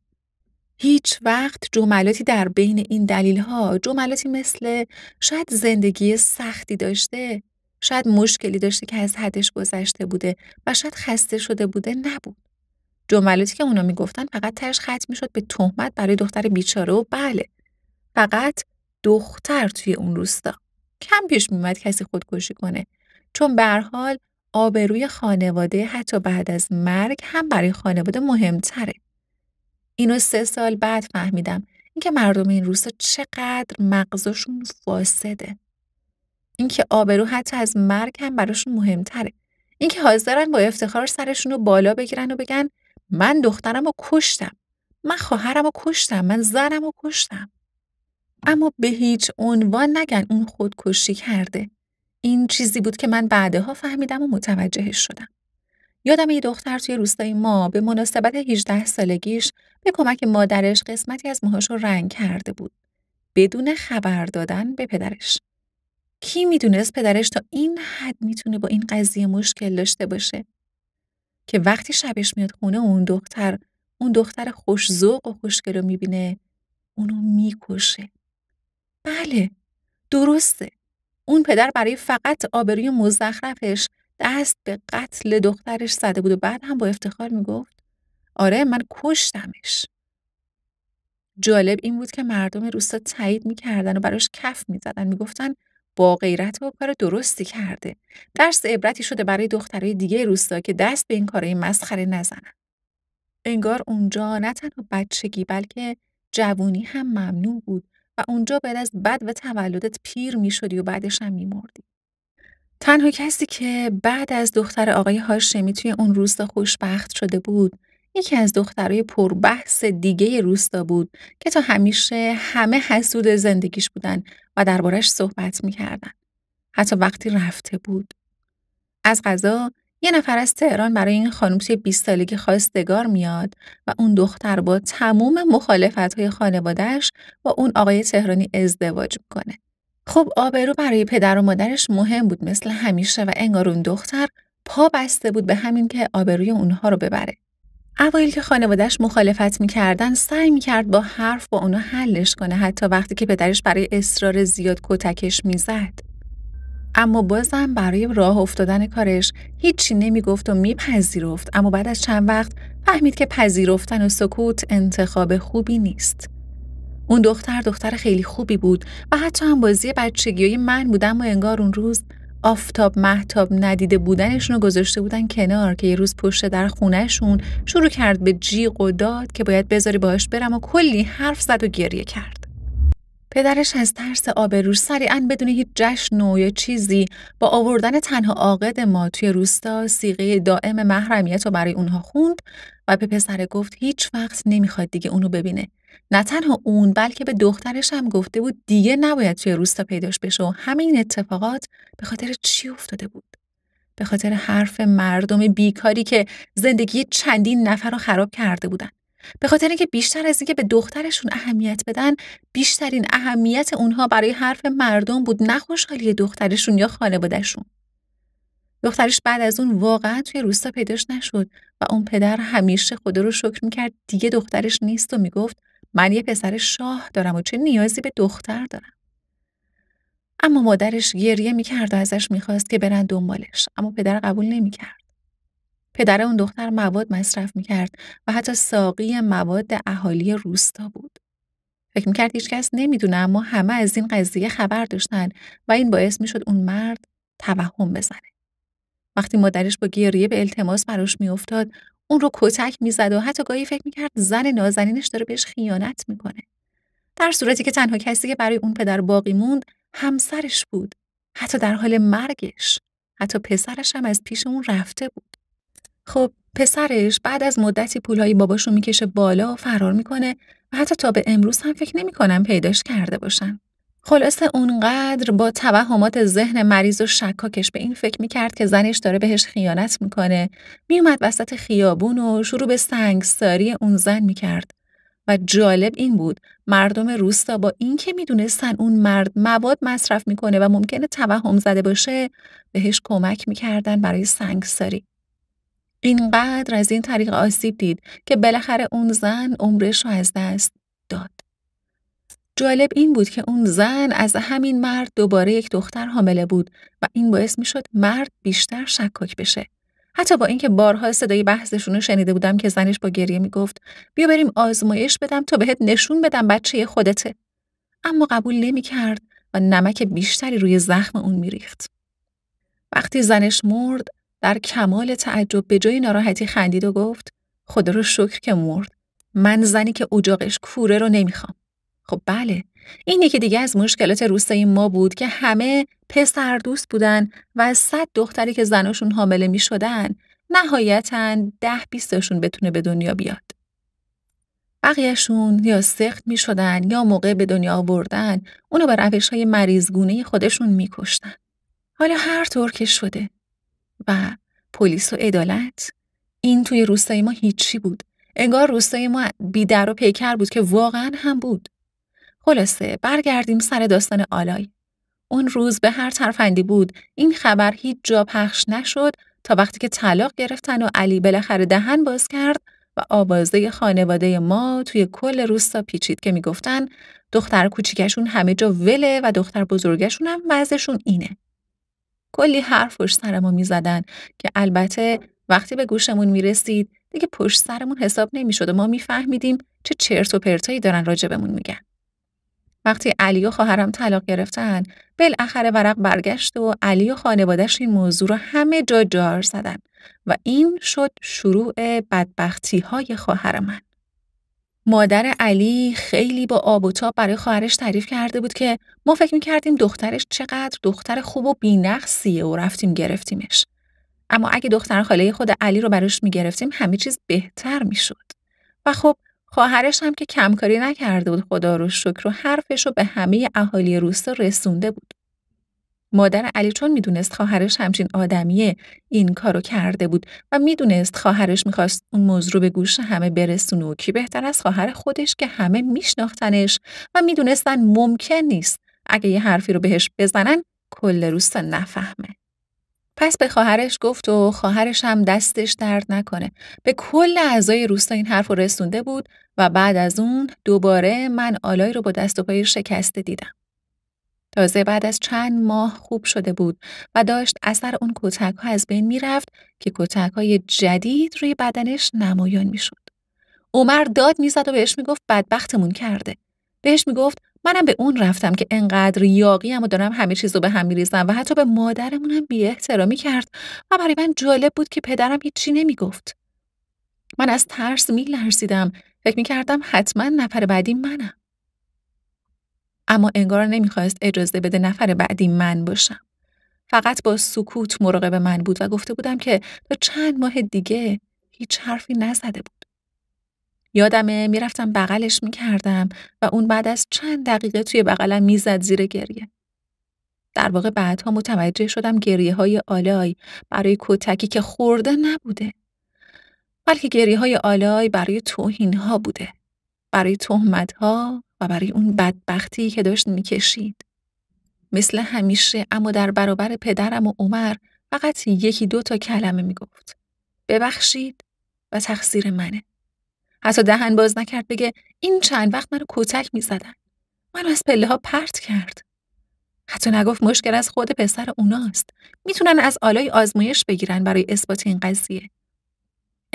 هیچ وقت جملاتی در بین این دلیل ها جملاتی مثل شاید زندگی سختی داشته شاید مشکلی داشته که از حدش گذشته بوده و شاید خسته شده بوده نبود جملاتی که اونا میگفتن فقط ترش ختم میشد به تهمت برای دختر بیچاره و بله فقط دختر توی اون روستا کم پیش میومد کسی خودکشی کنه چون به حال آبروی خانواده حتی بعد از مرگ هم برای خانواده مهمتره اینو سه سال بعد فهمیدم اینکه مردم این روستا چقدر مغزشون فاسده اینکه آبرو حتی از مرگ هم براشون مهمتره اینکه حاضرن با افتخار سرشون رو بالا بگیرن و بگن من دخترم رو کشتم من خواهرم رو کشتم من زنم رو کشتم اما به هیچ عنوان نگن اون خودکشی کرده این چیزی بود که من بعدها فهمیدم و متوجهش شدم یادم یه دختر توی روستای ما به مناسبت 18 سالگیش به کمک مادرش قسمتی از موهاش رو رنگ کرده بود. بدون خبر دادن به پدرش. کی میدونست پدرش تا این حد میتونه با این قضیه مشکل داشته باشه؟ که وقتی شبش میاد خونه اون دختر اون دختر خوشزوق و خوشگل رو میبینه اونو میکشه. بله درسته. اون پدر برای فقط آبروی مزخرفش دست به قتل دخترش زده بود و بعد هم با افتخار میگفت آره من کشتمش جالب این بود که مردم روستا تایید میکردن و براش کف میزدن میگفتن با غیرت و کار درستی کرده درس عبرتی شده برای دخترهای دیگه روستا که دست به این کارهای مسخره نزنن انگار اونجا نه تنها بچگی بلکه جوونی هم ممنوع بود و اونجا بعد از بد و تولدت پیر میشدی و بعدش هم میمردی تنها کسی که بعد از دختر آقای هاشمی توی اون روستا خوشبخت شده بود یکی از دخترای پربحث دیگه روستا بود که تا همیشه همه حسود زندگیش بودن و دربارش صحبت میکردن. حتی وقتی رفته بود. از غذا یه نفر از تهران برای این خانم توی 20 سالگی خواستگار میاد و اون دختر با تموم مخالفت های خانوادهش با اون آقای تهرانی ازدواج میکنه. خب آبرو برای پدر و مادرش مهم بود مثل همیشه و انگار اون دختر پا بسته بود به همین که آبروی اونها رو ببره. اوایل که خانوادهش مخالفت میکردن سعی میکرد با حرف با اونا حلش کنه حتی وقتی که پدرش برای اصرار زیاد کتکش میزد. اما بازم برای راه افتادن کارش هیچی نمیگفت و میپذیرفت اما بعد از چند وقت فهمید که پذیرفتن و سکوت انتخاب خوبی نیست. اون دختر دختر خیلی خوبی بود و حتی هم بازی بچگی من بودم. و انگار اون روز آفتاب محتاب ندیده بودنشون رو گذاشته بودن کنار که یه روز پشت در خونهشون شروع کرد به جیغ و داد که باید بذاری باهاش برم و کلی حرف زد و گریه کرد. پدرش از ترس آبروش سریعا بدون هیچ جشن و یا چیزی با آوردن تنها عاقد ما توی روستا سیغه دائم محرمیت رو برای اونها خوند و به پسر گفت هیچ وقت نمیخواد دیگه اونو ببینه نه تنها اون بلکه به دخترش هم گفته بود دیگه نباید توی روستا پیداش بشه و همین اتفاقات به خاطر چی افتاده بود به خاطر حرف مردم بیکاری که زندگی چندین نفر رو خراب کرده بودن به خاطر اینکه بیشتر از اینکه به دخترشون اهمیت بدن بیشترین اهمیت اونها برای حرف مردم بود نه خوشحالی دخترشون یا خانوادهشون دخترش بعد از اون واقعا توی روستا پیداش نشد و اون پدر همیشه خدا رو شکر میکرد دیگه دخترش نیست و میگفت من یه پسر شاه دارم و چه نیازی به دختر دارم. اما مادرش گریه میکرد و ازش میخواست که برن دنبالش اما پدر قبول نمیکرد. پدر اون دختر مواد مصرف میکرد و حتی ساقی مواد اهالی روستا بود. فکر میکرد هیچکس نمیدونه اما همه از این قضیه خبر داشتن و این باعث میشد اون مرد توهم بزنه. وقتی مادرش با گریه به التماس براش میافتاد اون رو کتک میزد و حتی گاهی فکر میکرد زن نازنینش داره بهش خیانت میکنه در صورتی که تنها کسی که برای اون پدر باقی موند همسرش بود حتی در حال مرگش حتی پسرش هم از پیش اون رفته بود خب پسرش بعد از مدتی پولهای باباشو میکشه بالا و فرار میکنه و حتی تا به امروز هم فکر نمیکنم پیداش کرده باشن خلاصه اونقدر با توهمات ذهن مریض و شکاکش به این فکر میکرد که زنش داره بهش خیانت میکنه میومد وسط خیابون و شروع به سنگساری اون زن میکرد و جالب این بود مردم روستا با اینکه میدونستن اون مرد مواد مصرف میکنه و ممکنه توهم زده باشه بهش کمک میکردن برای سنگساری اینقدر از این طریق آسیب دید که بالاخره اون زن عمرش رو از دست جالب این بود که اون زن از همین مرد دوباره یک دختر حامله بود و این باعث می شد مرد بیشتر شکاک بشه. حتی با اینکه بارها صدای بحثشون رو شنیده بودم که زنش با گریه گفت بیا بریم آزمایش بدم تا بهت نشون بدم بچه خودته. اما قبول کرد و نمک بیشتری روی زخم اون ریخت. وقتی زنش مرد در کمال تعجب به جای ناراحتی خندید و گفت خدا رو شکر که مرد. من زنی که اجاقش کوره رو نمیخوام. خب بله این یکی دیگه از مشکلات روستای ما بود که همه پسر دوست بودن و صد دختری که زناشون حامله می شدن نهایتا ده بیستشون بتونه به دنیا بیاد. بقیهشون یا سخت می شدن یا موقع به دنیا آوردن اونو به روش های مریضگونه خودشون می کشتن. حالا هر طور که شده و پلیس و عدالت این توی روستای ما هیچی بود. انگار روستای ما بیدر و پیکر بود که واقعا هم بود. خلاصه برگردیم سر داستان آلای. اون روز به هر ترفندی بود این خبر هیچ جا پخش نشد تا وقتی که طلاق گرفتن و علی بالاخره دهن باز کرد و آوازه خانواده ما توی کل روستا پیچید که میگفتن دختر کوچیکشون همه جا وله و دختر بزرگشون هم وضعشون اینه. کلی حرفش سر ما میزدن که البته وقتی به گوشمون میرسید دیگه پشت سرمون حساب نمیشد و ما میفهمیدیم چه چرت و پرتایی دارن راجبمون میگن. وقتی علی و خواهرم طلاق گرفتن بالاخره ورق برگشت و علی و خانوادش این موضوع رو همه جا جار زدن و این شد شروع بدبختی های خواهر من. مادر علی خیلی با آب و تاب برای خواهرش تعریف کرده بود که ما فکر میکردیم دخترش چقدر دختر خوب و بینقصیه و رفتیم گرفتیمش. اما اگه دختر خاله خود علی رو براش میگرفتیم همه چیز بهتر میشد. و خب خواهرش هم که کمکاری نکرده بود خدا رو شکر و حرفش رو به همه اهالی روستا رسونده بود. مادر علی چون میدونست خواهرش همچین آدمیه این کارو کرده بود و میدونست خواهرش میخواست اون موضوع رو به گوش همه برسونه و کی بهتر از خواهر خودش که همه میشناختنش و میدونستن ممکن نیست اگه یه حرفی رو بهش بزنن کل روستا نفهمه. پس به خواهرش گفت و خواهرش هم دستش درد نکنه. به کل اعضای روستا این حرف رو رسونده بود و بعد از اون دوباره من آلای رو با دست و پای شکسته دیدم. تازه بعد از چند ماه خوب شده بود و داشت اثر اون کتک ها از بین میرفت که کتک های جدید روی بدنش نمایان میشد. عمر داد میزد و بهش گفت بدبختمون کرده. بهش گفت منم به اون رفتم که انقدر یاقیم و دارم همه چیز رو به هم میریزم و حتی به مادرمونم بی احترامی کرد و برای من جالب بود که پدرم هیچی نمیگفت. من از ترس میلرزیدم فکر میکردم حتما نفر بعدی منم. اما انگار نمیخواست اجازه بده نفر بعدی من باشم. فقط با سکوت مراقب من بود و گفته بودم که تا چند ماه دیگه هیچ حرفی نزده بود. یادمه میرفتم بغلش میکردم و اون بعد از چند دقیقه توی بغلم میزد زیر گریه. در واقع بعدها متوجه شدم گریه های آلای برای کتکی که خورده نبوده. بلکه گریه های آلای برای توهین ها بوده. برای تهمت ها و برای اون بدبختی که داشت میکشید. مثل همیشه اما در برابر پدرم و عمر فقط یکی دو تا کلمه میگفت. ببخشید و تقصیر منه. حتی دهن باز نکرد بگه این چند وقت منو کتک میزدن. منو از پله ها پرت کرد. حتی نگفت مشکل از خود پسر اوناست. میتونن از آلای آزمایش بگیرن برای اثبات این قضیه.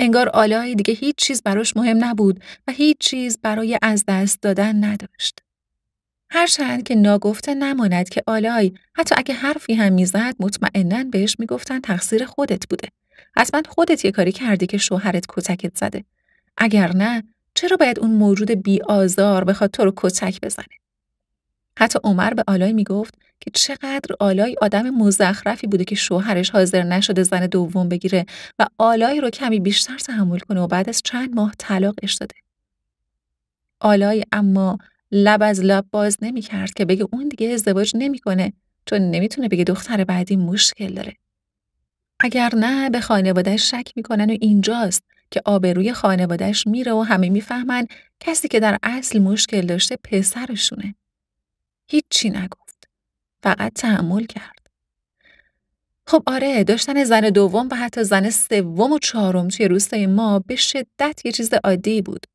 انگار آلای دیگه هیچ چیز براش مهم نبود و هیچ چیز برای از دست دادن نداشت. هرچند که ناگفته نماند که آلای حتی اگه حرفی هم میزد مطمئنا بهش میگفتن تقصیر خودت بوده. حتما خودت یه کاری کردی که شوهرت کتکت زده. اگر نه چرا باید اون موجود بی آزار بخواد تو رو کتک بزنه؟ حتی عمر به آلای میگفت که چقدر آلای آدم مزخرفی بوده که شوهرش حاضر نشده زن دوم بگیره و آلای رو کمی بیشتر تحمل کنه و بعد از چند ماه طلاقش داده. آلای اما لب از لب باز نمی کرد که بگه اون دیگه ازدواج نمیکنه چون نمیتونه بگه دختر بعدی مشکل داره. اگر نه به خانواده شک میکنن و اینجاست که آبروی خانوادهش میره و همه میفهمن کسی که در اصل مشکل داشته پسرشونه. هیچی نگفت. فقط تحمل کرد. خب آره داشتن زن دوم و حتی زن سوم و چهارم توی روستای ما به شدت یه چیز عادی بود.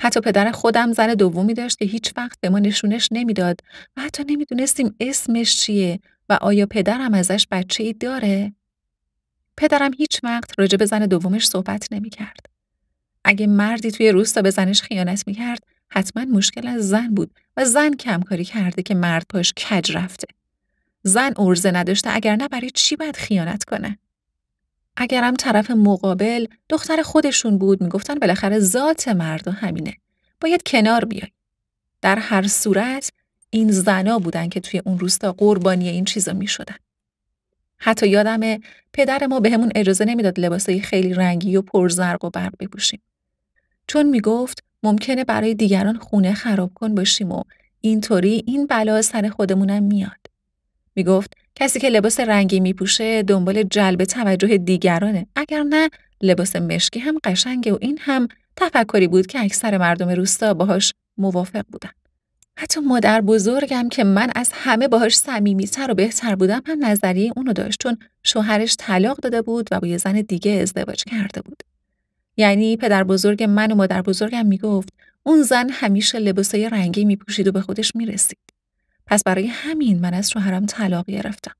حتی پدر خودم زن دومی داشت که هیچ وقت به ما نشونش نمیداد و حتی نمیدونستیم اسمش چیه و آیا پدرم ازش بچه ای داره؟ پدرم هیچ وقت راجع به زن دومش صحبت نمیکرد. اگه مردی توی روستا به زنش خیانت میکرد حتما مشکل از زن بود و زن کمکاری کرده که مرد پاش کج رفته. زن ارزه نداشته اگر نه برای چی باید خیانت کنه؟ اگرم طرف مقابل دختر خودشون بود میگفتن بالاخره ذات مرد همینه. باید کنار بیای. در هر صورت این زنا بودن که توی اون روستا قربانی این چیزا می شدن. حتی یادم پدر ما بهمون به اجازه نمیداد لباسای خیلی رنگی و پرزرق و برق بپوشیم. چون میگفت ممکنه برای دیگران خونه خراب کن باشیم و اینطوری این بلا سر خودمونم میاد. میگفت کسی که لباس رنگی میپوشه دنبال جلب توجه دیگرانه. اگر نه لباس مشکی هم قشنگه و این هم تفکری بود که اکثر مردم روستا باهاش موافق بودن. حتی مادر بزرگم که من از همه باهاش صمیمیتر و بهتر بودم هم نظریه اونو داشت چون شوهرش طلاق داده بود و با یه زن دیگه ازدواج کرده بود. یعنی پدر بزرگ من و مادر بزرگم میگفت اون زن همیشه لباسای رنگی میپوشید و به خودش میرسید. پس برای همین من از شوهرم طلاق گرفتم.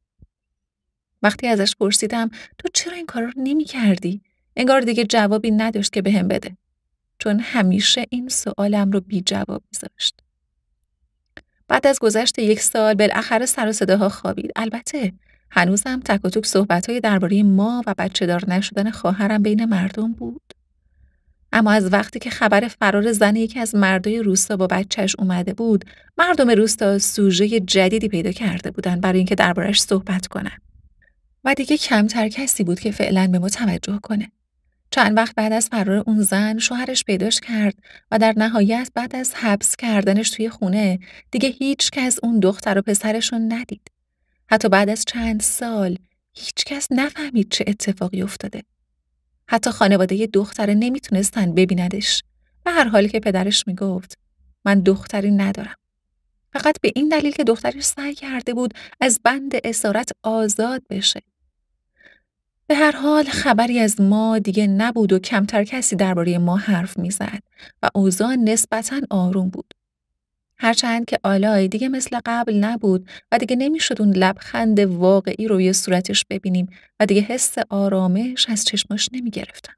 وقتی ازش پرسیدم تو چرا این کار رو نمی کردی؟ انگار دیگه جوابی نداشت که بهم بده. چون همیشه این سوالم رو بی جواب میذاشت. بعد از گذشت یک سال بالاخره سر و صداها خوابید. البته هنوزم تک و توک صحبتهایی درباره ما و بچه نشدن خواهرم بین مردم بود. اما از وقتی که خبر فرار زن یکی از مردای روستا با بچهش اومده بود مردم روستا سوژه جدیدی پیدا کرده بودن برای اینکه دربارش صحبت کنن و دیگه کمتر کسی بود که فعلا به ما توجه کنه چند وقت بعد از فرار اون زن شوهرش پیداش کرد و در نهایت بعد از حبس کردنش توی خونه دیگه هیچ کس اون دختر و پسرش رو ندید حتی بعد از چند سال هیچ کس نفهمید چه اتفاقی افتاده حتی خانواده دختره نمیتونستن ببیندش و هر حالی که پدرش میگفت من دختری ندارم. فقط به این دلیل که دخترش سعی کرده بود از بند اسارت آزاد بشه. به هر حال خبری از ما دیگه نبود و کمتر کسی درباره ما حرف میزد و اوزان نسبتا آروم بود. هرچند که آلای دیگه مثل قبل نبود و دیگه نمیشد اون لبخند واقعی روی صورتش ببینیم و دیگه حس آرامش از چشماش نمیگرفتم.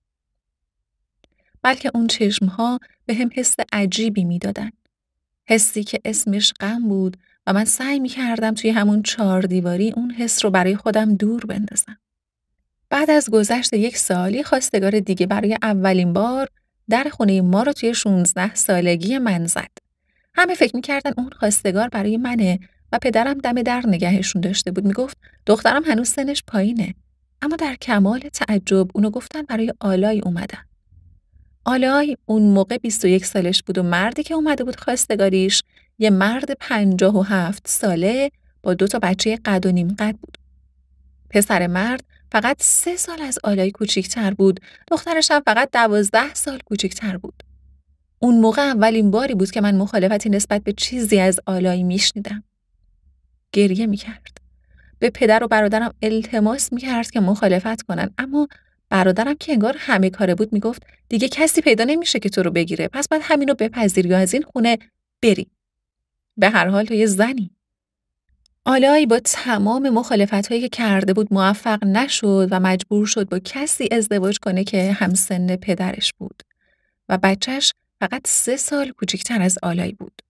بلکه اون چشمها به هم حس عجیبی میدادن. حسی که اسمش غم بود و من سعی می کردم توی همون چهار دیواری اون حس رو برای خودم دور بندازم. بعد از گذشت یک سالی خواستگار دیگه برای اولین بار در خونه ما رو توی 16 سالگی من زد. همه فکر میکردن اون خواستگار برای منه و پدرم دم در نگهشون داشته بود میگفت دخترم هنوز سنش پایینه اما در کمال تعجب اونو گفتن برای آلای اومدن آلای اون موقع 21 سالش بود و مردی که اومده بود خواستگاریش یه مرد 57 ساله با دو تا بچه قد و نیم قد بود پسر مرد فقط سه سال از آلای کوچیکتر بود دخترش هم فقط دوازده سال کوچیکتر بود اون موقع اولین باری بود که من مخالفتی نسبت به چیزی از آلایی میشنیدم. گریه میکرد. به پدر و برادرم التماس میکرد که مخالفت کنن اما برادرم که انگار همه کاره بود میگفت دیگه کسی پیدا نمیشه که تو رو بگیره پس بعد همینو بپذیری از این خونه بری به هر حال تو یه زنی آلای با تمام مخالفت هایی که کرده بود موفق نشد و مجبور شد با کسی ازدواج کنه که همسن پدرش بود و بچهش فقط سه سال کوچکتر از آلای بود.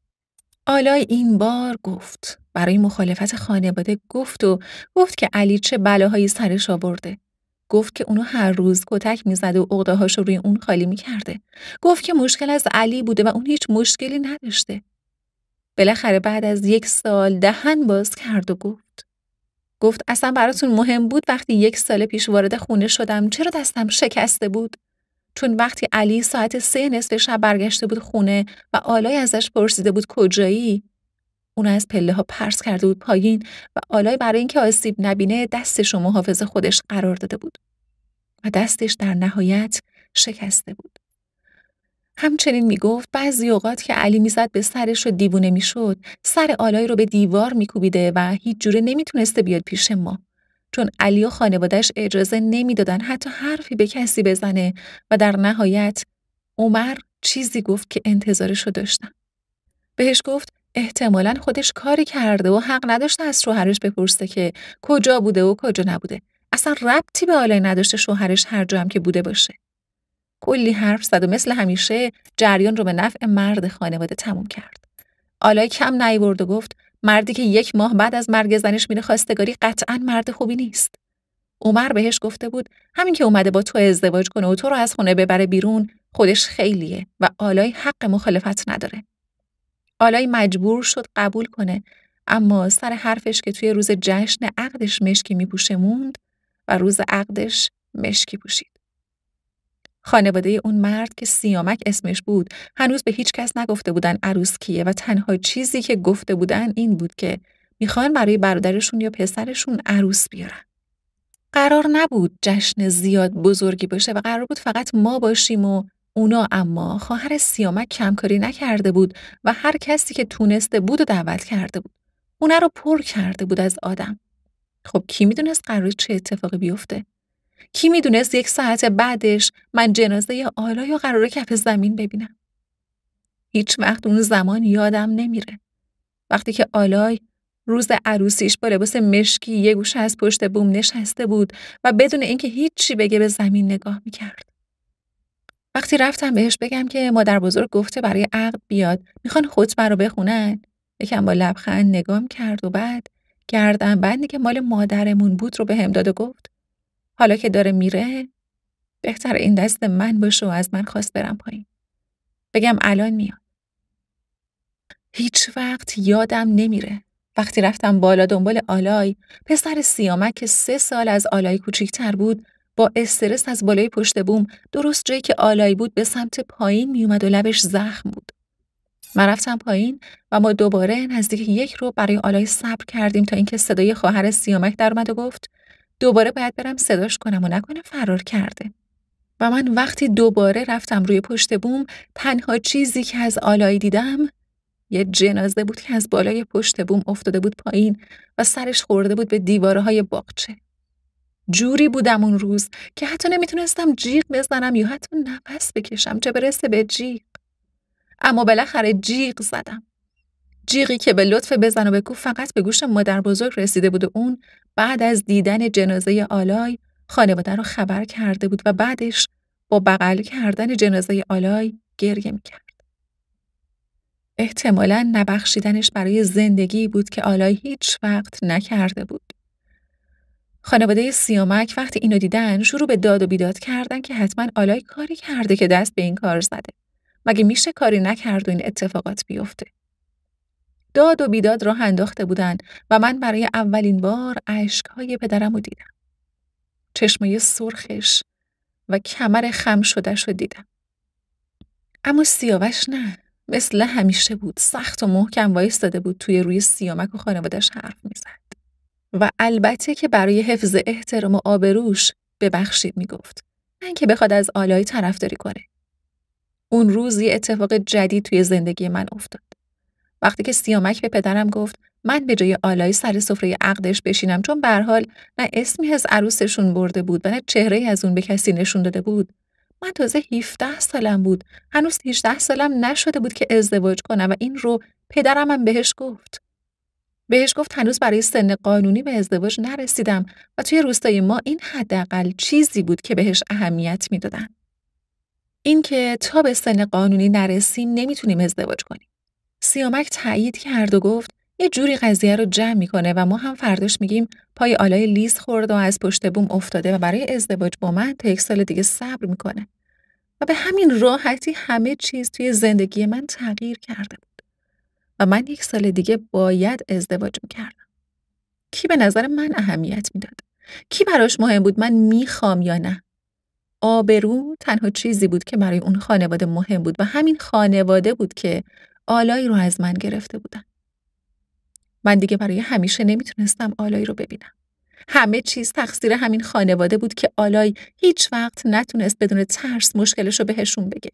آلای این بار گفت برای مخالفت خانواده گفت و گفت که علی چه بلاهایی سرش آورده گفت که اونو هر روز کتک میزد و اقداهاش رو روی اون خالی میکرده گفت که مشکل از علی بوده و اون هیچ مشکلی نداشته بالاخره بعد از یک سال دهن باز کرد و گفت گفت اصلا براتون مهم بود وقتی یک سال پیش وارد خونه شدم چرا دستم شکسته بود چون وقتی علی ساعت سه نصف شب برگشته بود خونه و آلای ازش پرسیده بود کجایی اون از پله ها پرس کرده بود پایین و آلای برای اینکه آسیب نبینه دستش رو محافظ خودش قرار داده بود و دستش در نهایت شکسته بود همچنین می گفت بعضی اوقات که علی میزد به سرش و دیوونه میشد سر آلای رو به دیوار میکوبیده و هیچ جوره نمیتونسته بیاد پیش ما چون علی و خانوادش اجازه نمیدادن حتی حرفی به کسی بزنه و در نهایت عمر چیزی گفت که انتظارش رو داشتم. بهش گفت احتمالا خودش کاری کرده و حق نداشته از شوهرش بپرسه که کجا بوده و کجا نبوده. اصلا ربطی به آلای نداشته شوهرش هر جا هم که بوده باشه. کلی حرف زد و مثل همیشه جریان رو به نفع مرد خانواده تموم کرد. آلای کم نیورد و گفت مردی که یک ماه بعد از مرگ زنش میره خواستگاری قطعا مرد خوبی نیست. عمر بهش گفته بود همین که اومده با تو ازدواج کنه و تو رو از خونه ببره بیرون خودش خیلیه و آلای حق مخالفت نداره. آلای مجبور شد قبول کنه اما سر حرفش که توی روز جشن عقدش مشکی میپوشه موند و روز عقدش مشکی پوشید. خانواده اون مرد که سیامک اسمش بود هنوز به هیچ کس نگفته بودن عروس کیه و تنها چیزی که گفته بودن این بود که میخوان برای برادرشون یا پسرشون عروس بیارن. قرار نبود جشن زیاد بزرگی باشه و قرار بود فقط ما باشیم و اونا اما خواهر سیامک کمکاری نکرده بود و هر کسی که تونسته بود و دعوت کرده بود. اونا رو پر کرده بود از آدم. خب کی میدونست قرار چه اتفاقی بیفته؟ کی میدونست یک ساعت بعدش من جنازه آلای یا قرار کف زمین ببینم. هیچ وقت اون زمان یادم نمیره. وقتی که آلای روز عروسیش با لباس مشکی یه گوشه از پشت بوم نشسته بود و بدون اینکه هیچی بگه به زمین نگاه میکرد. وقتی رفتم بهش بگم که مادر بزرگ گفته برای عقد بیاد میخوان خطبه رو بخونن یکم با لبخند نگام کرد و بعد گردن بندی که مال مادرمون بود رو به هم داد و گفت حالا که داره میره بهتر این دست من باشه و از من خواست برم پایین. بگم الان میاد. هیچ وقت یادم نمیره. وقتی رفتم بالا دنبال آلای، پسر سیامک که سه سال از آلای کوچیکتر بود، با استرس از بالای پشت بوم درست جایی که آلای بود به سمت پایین میومد و لبش زخم بود. من رفتم پایین و ما دوباره نزدیک یک رو برای آلای صبر کردیم تا اینکه صدای خواهر سیامک در اومد و گفت دوباره باید برم صداش کنم و نکنه فرار کرده. و من وقتی دوباره رفتم روی پشت بوم تنها چیزی که از آلای دیدم یه جنازه بود که از بالای پشت بوم افتاده بود پایین و سرش خورده بود به دیواره های باغچه. جوری بودم اون روز که حتی نمیتونستم جیغ بزنم یا حتی نفس بکشم چه برسه به جیغ. اما بالاخره جیغ زدم. جیغی که به لطف بزن و بکو فقط به گوش مادر بزرگ رسیده بود و اون بعد از دیدن جنازه آلای خانواده رو خبر کرده بود و بعدش با بغل کردن جنازه آلای گریه میکرد. احتمالا نبخشیدنش برای زندگی بود که آلای هیچ وقت نکرده بود. خانواده سیامک وقتی اینو دیدن شروع به داد و بیداد کردن که حتما آلای کاری کرده که دست به این کار زده. مگه میشه کاری نکرد و این اتفاقات بیفته؟ داد و بیداد راه انداخته بودند و من برای اولین بار عشقهای پدرم رو دیدم. چشمه سرخش و کمر خم شده رو دیدم. اما سیاوش نه. مثل همیشه بود. سخت و محکم وایستاده بود توی روی سیامک و خانوادش حرف میزد. و البته که برای حفظ احترام و آبروش ببخشید میگفت. من که بخواد از آلای طرفداری کنه. اون روز یه اتفاق جدید توی زندگی من افتاد. وقتی که سیامک به پدرم گفت من به جای آلای سر سفره عقدش بشینم چون به حال نه اسمی از عروسشون برده بود و نه چهره از اون به کسی نشون داده بود من تازه 17 سالم بود هنوز 18 سالم نشده بود که ازدواج کنم و این رو پدرم هم بهش گفت بهش گفت هنوز برای سن قانونی به ازدواج نرسیدم و توی روستای ما این حداقل چیزی بود که بهش اهمیت میدادن اینکه تا به سن قانونی نرسیم نمیتونیم ازدواج کنیم سیامک تایید کرد و گفت یه جوری قضیه رو جمع میکنه و ما هم فرداش میگیم پای آلای لیز خورد و از پشت بوم افتاده و برای ازدواج با من تا یک سال دیگه صبر میکنه و به همین راحتی همه چیز توی زندگی من تغییر کرده بود و من یک سال دیگه باید ازدواج میکردم کی به نظر من اهمیت میداد کی براش مهم بود من میخوام یا نه آبرو تنها چیزی بود که برای اون خانواده مهم بود و همین خانواده بود که آلایی رو از من گرفته بودن. من دیگه برای همیشه نمیتونستم آلایی رو ببینم. همه چیز تقصیر همین خانواده بود که آلای هیچ وقت نتونست بدون ترس مشکلش رو بهشون بگه.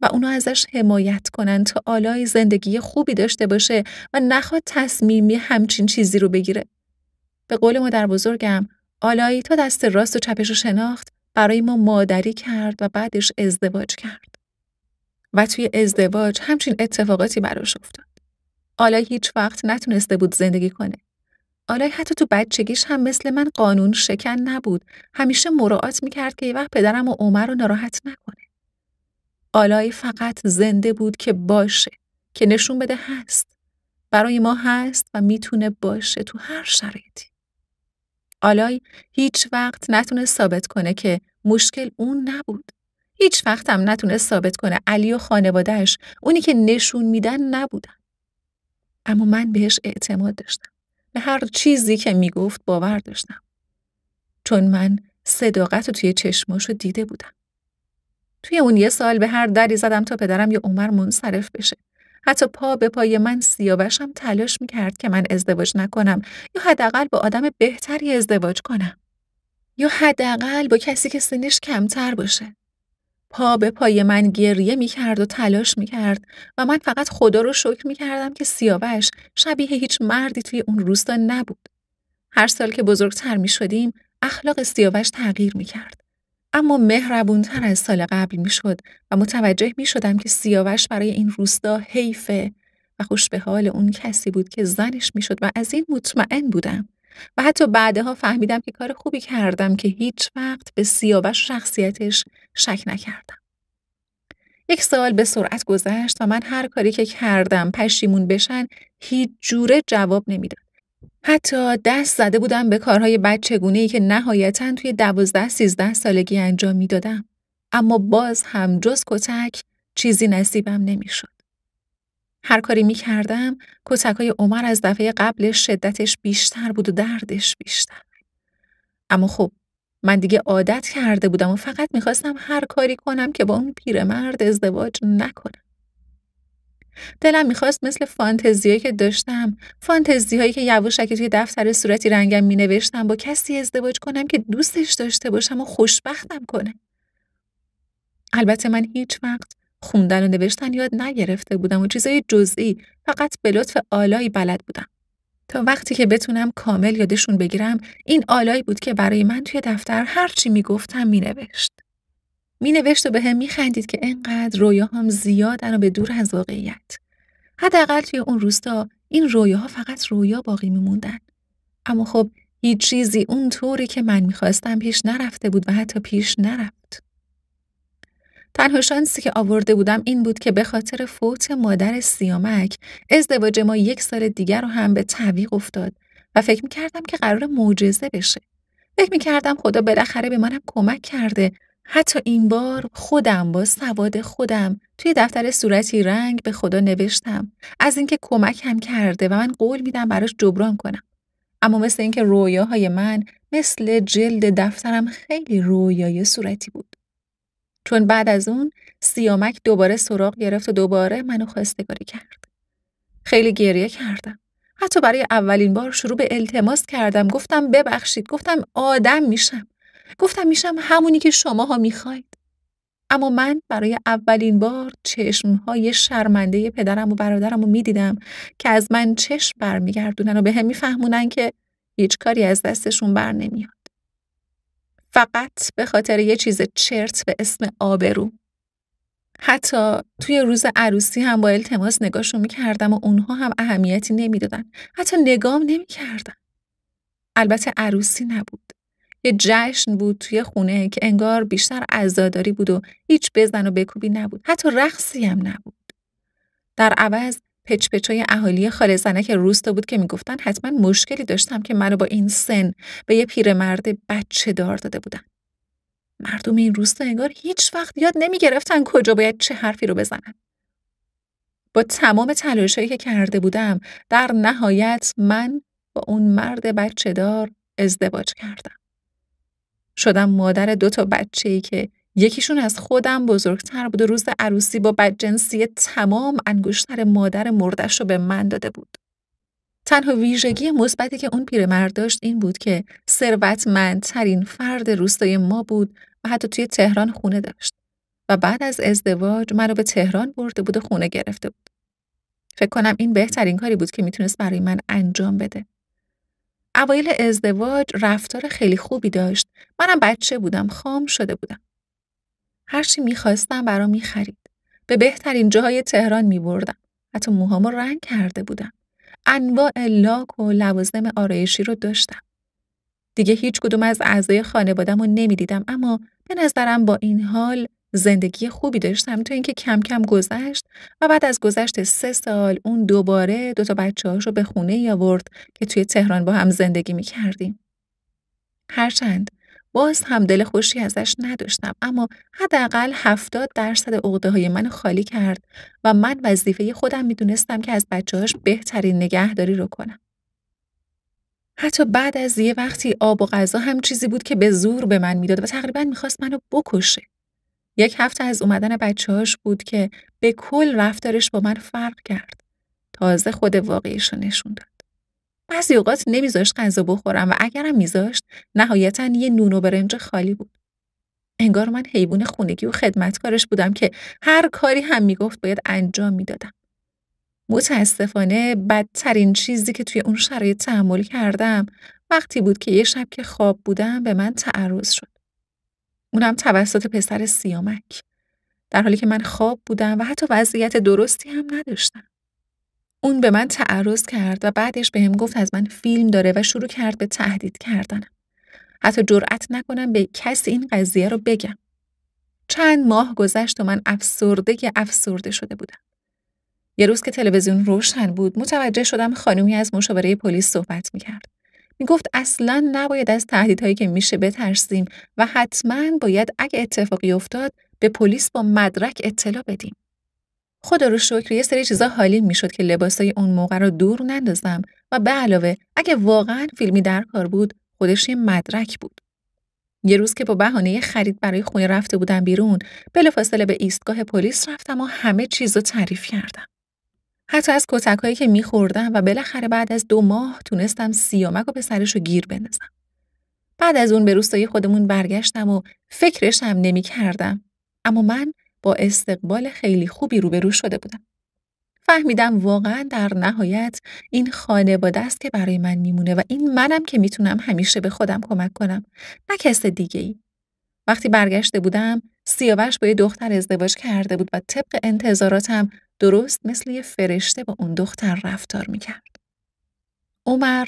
و اونا ازش حمایت کنن تا آلای زندگی خوبی داشته باشه و نخواد تصمیمی همچین چیزی رو بگیره. به قول مادر بزرگم، آلای تا دست راست و چپش رو شناخت برای ما مادری کرد و بعدش ازدواج کرد. و توی ازدواج همچین اتفاقاتی براش افتاد. آلای هیچ وقت نتونسته بود زندگی کنه. آلای حتی تو بچگیش هم مثل من قانون شکن نبود. همیشه مراعات میکرد که یه وقت پدرم و عمر رو ناراحت نکنه. آلای فقط زنده بود که باشه. که نشون بده هست. برای ما هست و میتونه باشه تو هر شرایطی. آلای هیچ وقت نتونه ثابت کنه که مشکل اون نبود. هیچ وقت هم نتونست ثابت کنه علی و خانوادهش اونی که نشون میدن نبودن. اما من بهش اعتماد داشتم. به هر چیزی که میگفت باور داشتم. چون من صداقت رو توی رو دیده بودم. توی اون یه سال به هر دری زدم تا پدرم یا عمر منصرف بشه. حتی پا به پای من سیاوشم تلاش میکرد که من ازدواج نکنم یا حداقل با آدم بهتری ازدواج کنم. یا حداقل با کسی که سنش کمتر باشه. پا به پای من گریه می کرد و تلاش می کرد و من فقط خدا رو شکر می کردم که سیاوش شبیه هیچ مردی توی اون روستا نبود. هر سال که بزرگتر می شدیم اخلاق سیاوش تغییر می کرد. اما مهربونتر از سال قبل می شد و متوجه می شدم که سیاوش برای این روستا حیفه و خوش به حال اون کسی بود که زنش می شد و از این مطمئن بودم. و حتی بعدها فهمیدم که کار خوبی کردم که هیچ وقت به سیاوش شخصیتش شک نکردم. یک سال به سرعت گذشت و من هر کاری که کردم پشیمون بشن هیچ جوره جواب نمیداد. حتی دست زده بودم به کارهای بچگونه ای که نهایتا توی دوازده سیزده سالگی انجام میدادم اما باز هم جز کتک چیزی نصیبم نمیشد. هر کاری می کردم های عمر از دفعه قبلش شدتش بیشتر بود و دردش بیشتر. اما خب من دیگه عادت کرده بودم و فقط میخواستم هر کاری کنم که با اون پیرمرد ازدواج نکنم. دلم میخواست مثل فانتزیایی که داشتم فانتزیهایی که یواشکی توی دفتر صورتی رنگم مینوشتم با کسی ازدواج کنم که دوستش داشته باشم و خوشبختم کنه البته من هیچ وقت خوندن و نوشتن یاد نگرفته بودم و چیزای جزئی فقط به لطف آلایی بلد بودم. تا وقتی که بتونم کامل یادشون بگیرم این آلایی بود که برای من توی دفتر هر چی میگفتم مینوشت. مینوشت و به هم میخندید که انقدر هم زیادن و به دور از واقعیت. حداقل توی اون روستا این رویاها فقط رویا باقی میموندن. اما خب هیچ چیزی اون طوری که من میخواستم پیش نرفته بود و حتی پیش نرفت. تنها شانسی که آورده بودم این بود که به خاطر فوت مادر سیامک ازدواج ما یک سال دیگر رو هم به تعویق افتاد و فکر می کردم که قرار معجزه بشه. فکر می کردم خدا بالاخره به منم کمک کرده. حتی این بار خودم با سواد خودم توی دفتر صورتی رنگ به خدا نوشتم از اینکه کمک هم کرده و من قول میدم براش جبران کنم. اما مثل اینکه رویاهای من مثل جلد دفترم خیلی رویای صورتی بود. چون بعد از اون سیامک دوباره سراغ گرفت و دوباره منو خواستگاری کرد. خیلی گریه کردم. حتی برای اولین بار شروع به التماس کردم. گفتم ببخشید. گفتم آدم میشم. گفتم میشم همونی که شماها میخواید. اما من برای اولین بار چشمهای شرمنده پدرم و برادرم رو میدیدم که از من چشم برمیگردونن و به هم میفهمونن که هیچ کاری از دستشون بر نمیاد. فقط به خاطر یه چیز چرت به اسم آبرو. حتی توی روز عروسی هم با التماس نگاهشون میکردم و اونها هم اهمیتی نمیدادن. حتی نگام نمیکردن. البته عروسی نبود. یه جشن بود توی خونه که انگار بیشتر عزاداری بود و هیچ بزن و بکوبی نبود. حتی رقصی هم نبود. در عوض پچپچای اهالی که روستا بود که میگفتن حتما مشکلی داشتم که منو با این سن به یه پیرمرد بچه دار داده بودن. مردم این روستا انگار هیچ وقت یاد گرفتن کجا باید چه حرفی رو بزنن. با تمام تلاشایی که کرده بودم در نهایت من با اون مرد بچه دار ازدواج کردم. شدم مادر دو تا بچه ای که یکیشون از خودم بزرگتر بود و روز عروسی با بدجنسی تمام انگشتر مادر مردش رو به من داده بود. تنها ویژگی مثبتی که اون پیرمرد داشت این بود که ثروتمندترین فرد روستای ما بود و حتی توی تهران خونه داشت و بعد از ازدواج من رو به تهران برده بود و خونه گرفته بود. فکر کنم این بهترین کاری بود که میتونست برای من انجام بده. اوایل ازدواج رفتار خیلی خوبی داشت. منم بچه بودم، خام شده بودم. هرچی میخواستم برام میخرید. به بهترین جاهای تهران میبردم. حتی موهامو رنگ کرده بودم. انواع لاک و لوازم آرایشی رو داشتم. دیگه هیچ کدوم از اعضای خانوادم رو نمیدیدم اما به نظرم با این حال زندگی خوبی داشتم تا اینکه کم کم گذشت و بعد از گذشت سه سال اون دوباره دوتا بچه هاش رو به خونه یاورد آورد که توی تهران با هم زندگی می کردیم. هرچند باز هم دل خوشی ازش نداشتم اما حداقل هفتاد درصد عقده های من خالی کرد و من وظیفه خودم میدونستم که از بچههاش بهترین نگهداری رو کنم. حتی بعد از یه وقتی آب و غذا هم چیزی بود که به زور به من میداد و تقریبا میخواست منو بکشه. یک هفته از اومدن بچههاش بود که به کل رفتارش با من فرق کرد. تازه خود واقعیش رو نشون داد. بعضی اوقات نمیذاشت غذا بخورم و اگرم میذاشت نهایتا یه نون و برنج خالی بود انگار من حیوان خونگی و خدمتکارش بودم که هر کاری هم میگفت باید انجام میدادم متاسفانه بدترین چیزی که توی اون شرایط تحمل کردم وقتی بود که یه شب که خواب بودم به من تعرض شد اونم توسط پسر سیامک در حالی که من خواب بودم و حتی وضعیت درستی هم نداشتم اون به من تعرض کرد و بعدش بهم به گفت از من فیلم داره و شروع کرد به تهدید کردنم. حتی جرأت نکنم به کسی این قضیه رو بگم. چند ماه گذشت و من افسرده که افسرده شده بودم. یه روز که تلویزیون روشن بود متوجه شدم خانومی از مشاوره پلیس صحبت میکرد. میگفت اصلا نباید از تهدیدهایی که میشه بترسیم و حتما باید اگه اتفاقی افتاد به پلیس با مدرک اطلاع بدیم. خدا رو شکر یه سری چیزا حالیم میشد که لباسای اون موقع رو دور نندازم و به علاوه اگه واقعا فیلمی در کار بود خودش یه مدرک بود یه روز که با بهانه خرید برای خونه رفته بودم بیرون بلافاصله به ایستگاه پلیس رفتم و همه چیز رو تعریف کردم حتی از کتکهایی که میخوردم و بالاخره بعد از دو ماه تونستم سیامک و پسرش رو گیر بندازم بعد از اون به روستای خودمون برگشتم و فکرش هم نمی اما من با استقبال خیلی خوبی روبرو شده بودم. فهمیدم واقعا در نهایت این خانواده است که برای من میمونه و این منم که میتونم همیشه به خودم کمک کنم نه کس دیگه ای. وقتی برگشته بودم سیاوش با یه دختر ازدواج کرده بود و طبق انتظاراتم درست مثل یه فرشته با اون دختر رفتار میکرد. عمر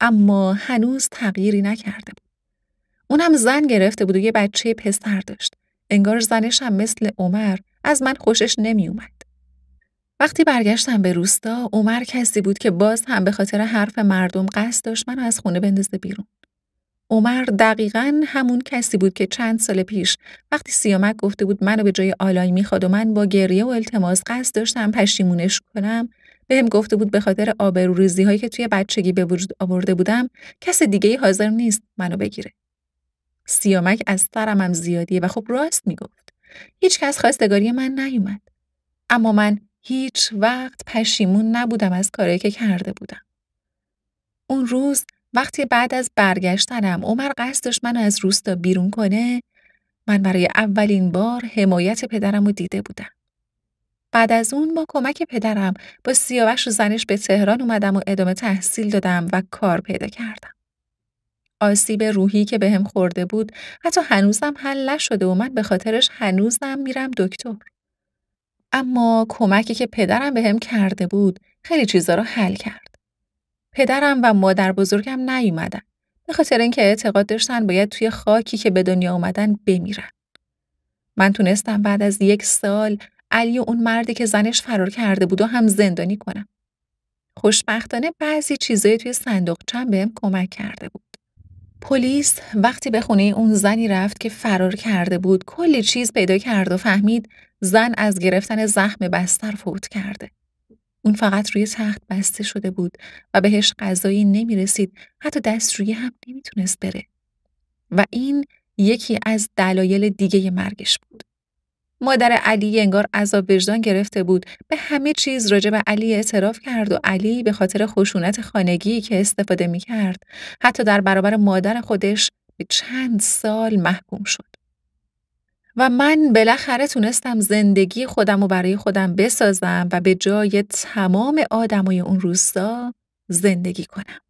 اما هنوز تغییری نکرده بود. اونم زن گرفته بود و یه بچه پسر داشت. انگار زنشم مثل عمر از من خوشش نمیومد. وقتی برگشتم به روستا عمر کسی بود که باز هم به خاطر حرف مردم قصد داشت منو از خونه بندازه بیرون عمر دقیقا همون کسی بود که چند سال پیش وقتی سیامک گفته بود منو به جای آلای میخواد و من با گریه و التماس قصد داشتم پشیمونش کنم بهم گفته بود به خاطر آبروریزی هایی که توی بچگی به وجود آورده بودم کس دیگه حاضر نیست منو بگیره سیامک از سرمم زیادیه و خب راست میگفت. هیچ کس خواستگاری من نیومد. اما من هیچ وقت پشیمون نبودم از کاری که کرده بودم. اون روز وقتی بعد از برگشتنم عمر قصدش منو از روستا بیرون کنه من برای اولین بار حمایت پدرم رو دیده بودم. بعد از اون با کمک پدرم با سیاوش و زنش به تهران اومدم و ادامه تحصیل دادم و کار پیدا کردم. آسیب روحی که بهم به خورده بود حتی هنوزم حل نشده و من به خاطرش هنوزم میرم دکتر. اما کمکی که پدرم بهم به کرده بود خیلی چیزا رو حل کرد. پدرم و مادر بزرگم نیومدن. به خاطر اینکه اعتقاد داشتن باید توی خاکی که به دنیا آمدن بمیرن. من تونستم بعد از یک سال علی و اون مردی که زنش فرار کرده بود و هم زندانی کنم. خوشبختانه بعضی چیزایی توی صندوقچم بهم کمک کرده بود. پلیس وقتی به خونه اون زنی رفت که فرار کرده بود کلی چیز پیدا کرد و فهمید زن از گرفتن زخم بستر فوت کرده. اون فقط روی تخت بسته شده بود و بهش غذایی نمی رسید حتی روی هم نمیتونست بره. و این یکی از دلایل دیگه مرگش بود. مادر علی انگار عذاب وجدان گرفته بود به همه چیز راجع به علی اعتراف کرد و علی به خاطر خشونت خانگی که استفاده می کرد حتی در برابر مادر خودش به چند سال محکوم شد و من بالاخره تونستم زندگی خودم و برای خودم بسازم و به جای تمام آدمای اون روستا زندگی کنم